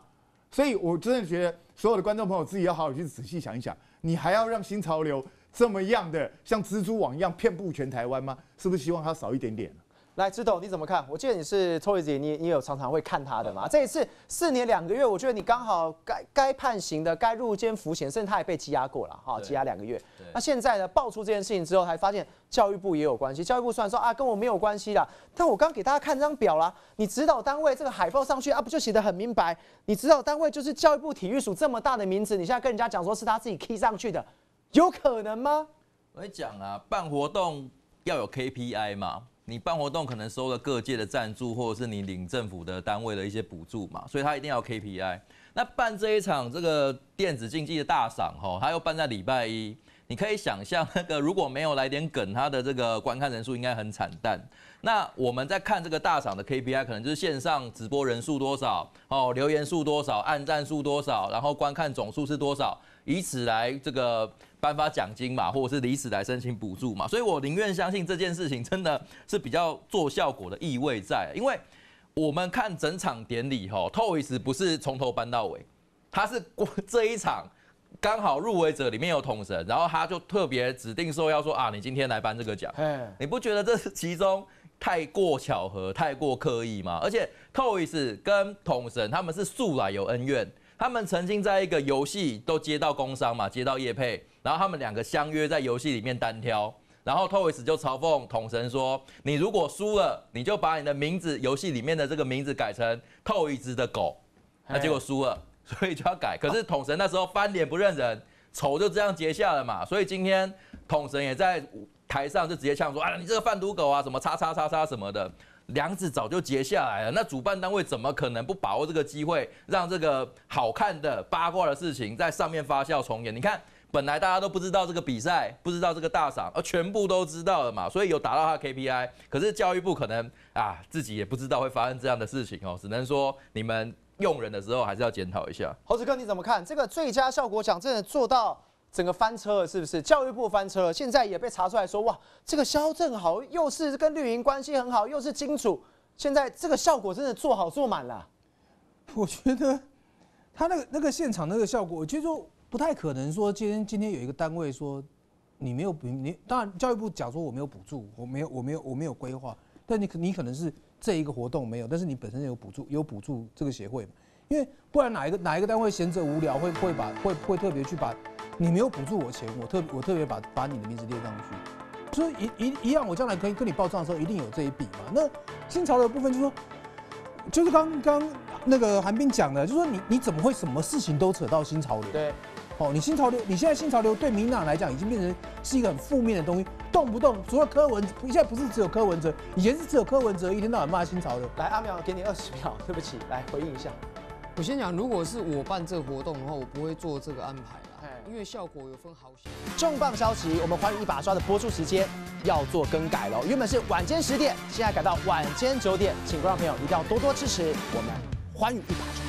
所以我真的觉得所有的观众朋友自己要好好去仔细想一想，你还要让新潮流这么样的像蜘蛛网一样遍布全台湾吗？是不是希望它少一点点？来，指董你怎么看？我记得你是 Toys 吉，你你有常常会看他的嘛？这一次四年两个月，我觉得你刚好该该判刑的，该入监服刑，甚至他也被羁押过了哈，羁押两个月。那现在呢，爆出这件事情之后，才发现教育部也有关系。教育部虽然说啊，跟我没有关系啦，但我刚给大家看张表啦，你指导单位这个海报上去啊，不就写得很明白？你指导单位就是教育部体育署这么大的名字，你现在跟人家讲说是他自己 key 上去的，有可能吗？我讲啊，办活动要有 K P I 嘛。你办活动可能收了各界的赞助，或者是你领政府的单位的一些补助嘛，所以他一定要 K P I。那办这一场这个电子竞技的大赏哈，他又办在礼拜一，你可以想象那个如果没有来点梗，他的这个观看人数应该很惨淡。那我们在看这个大赏的 K P I，可能就是线上直播人数多少，哦，留言数多少，按赞数多少，然后观看总数是多少，以此来这个。颁发奖金嘛，或者是离职来申请补助嘛，所以我宁愿相信这件事情真的是比较做效果的意味在。因为我们看整场典礼吼 t o y s 不是从头搬到尾，他是过这一场刚好入围者里面有统神，然后他就特别指定说要说啊，你今天来颁这个奖。哎，你不觉得这是其中太过巧合、太过刻意吗？而且 t o y s 跟统神他们是素来有恩怨，他们曾经在一个游戏都接到工伤嘛，接到叶配。然后他们两个相约在游戏里面单挑，然后透一 s 就嘲讽统神说：“你如果输了，你就把你的名字游戏里面的这个名字改成透一只的狗。”那结果输了，所以就要改。可是统神那时候翻脸不认人，仇就这样结下了嘛。所以今天统神也在台上就直接呛说：“啊，你这个贩毒狗啊，什么叉叉叉叉什么的，梁子早就结下来了。”那主办单位怎么可能不把握这个机会，让这个好看的八卦的事情在上面发酵重演？你看。本来大家都不知道这个比赛，不知道这个大赏，而全部都知道了嘛，所以有达到他 K P I。可是教育部可能啊，自己也不知道会发生这样的事情哦，只能说你们用人的时候还是要检讨一下。猴子哥，你怎么看这个最佳效果奖真的做到整个翻车了，是不是？教育部翻车了，现在也被查出来说，哇，这个肖正豪又是跟绿营关系很好，又是金主，现在这个效果真的做好做满了。我觉得他那个那个现场那个效果，我就说。不太可能说今天今天有一个单位说你没有补你当然教育部讲说我没有补助我没有我没有我没有规划，但你可你可能是这一个活动没有，但是你本身有补助有补助这个协会，因为不然哪一个哪一个单位闲着无聊会会把会会特别去把你没有补助我钱，我特我特别把把你的名字列上去，所以一一一样我将来可以跟你报账的时候一定有这一笔嘛。那新潮的部分就说就是刚刚那个韩冰讲的，就说你你怎么会什么事情都扯到新潮流？对。哦，你新潮流，你现在新潮流对民党来讲已经变成是一个很负面的东西，动不动除了柯文，现在不是只有柯文哲，以前是只有柯文哲，一天到晚骂新潮的。来，阿苗，给你二十秒，对不起，来回应一下。我先讲，如果是我办这个活动的话，我不会做这个安排啦，因为效果有分好些。重磅消息，我们《欢语一把抓》的播出时间要做更改了，原本是晚间十点，现在改到晚间九点，请观众朋友一定要多多支持我们《欢语一把抓》。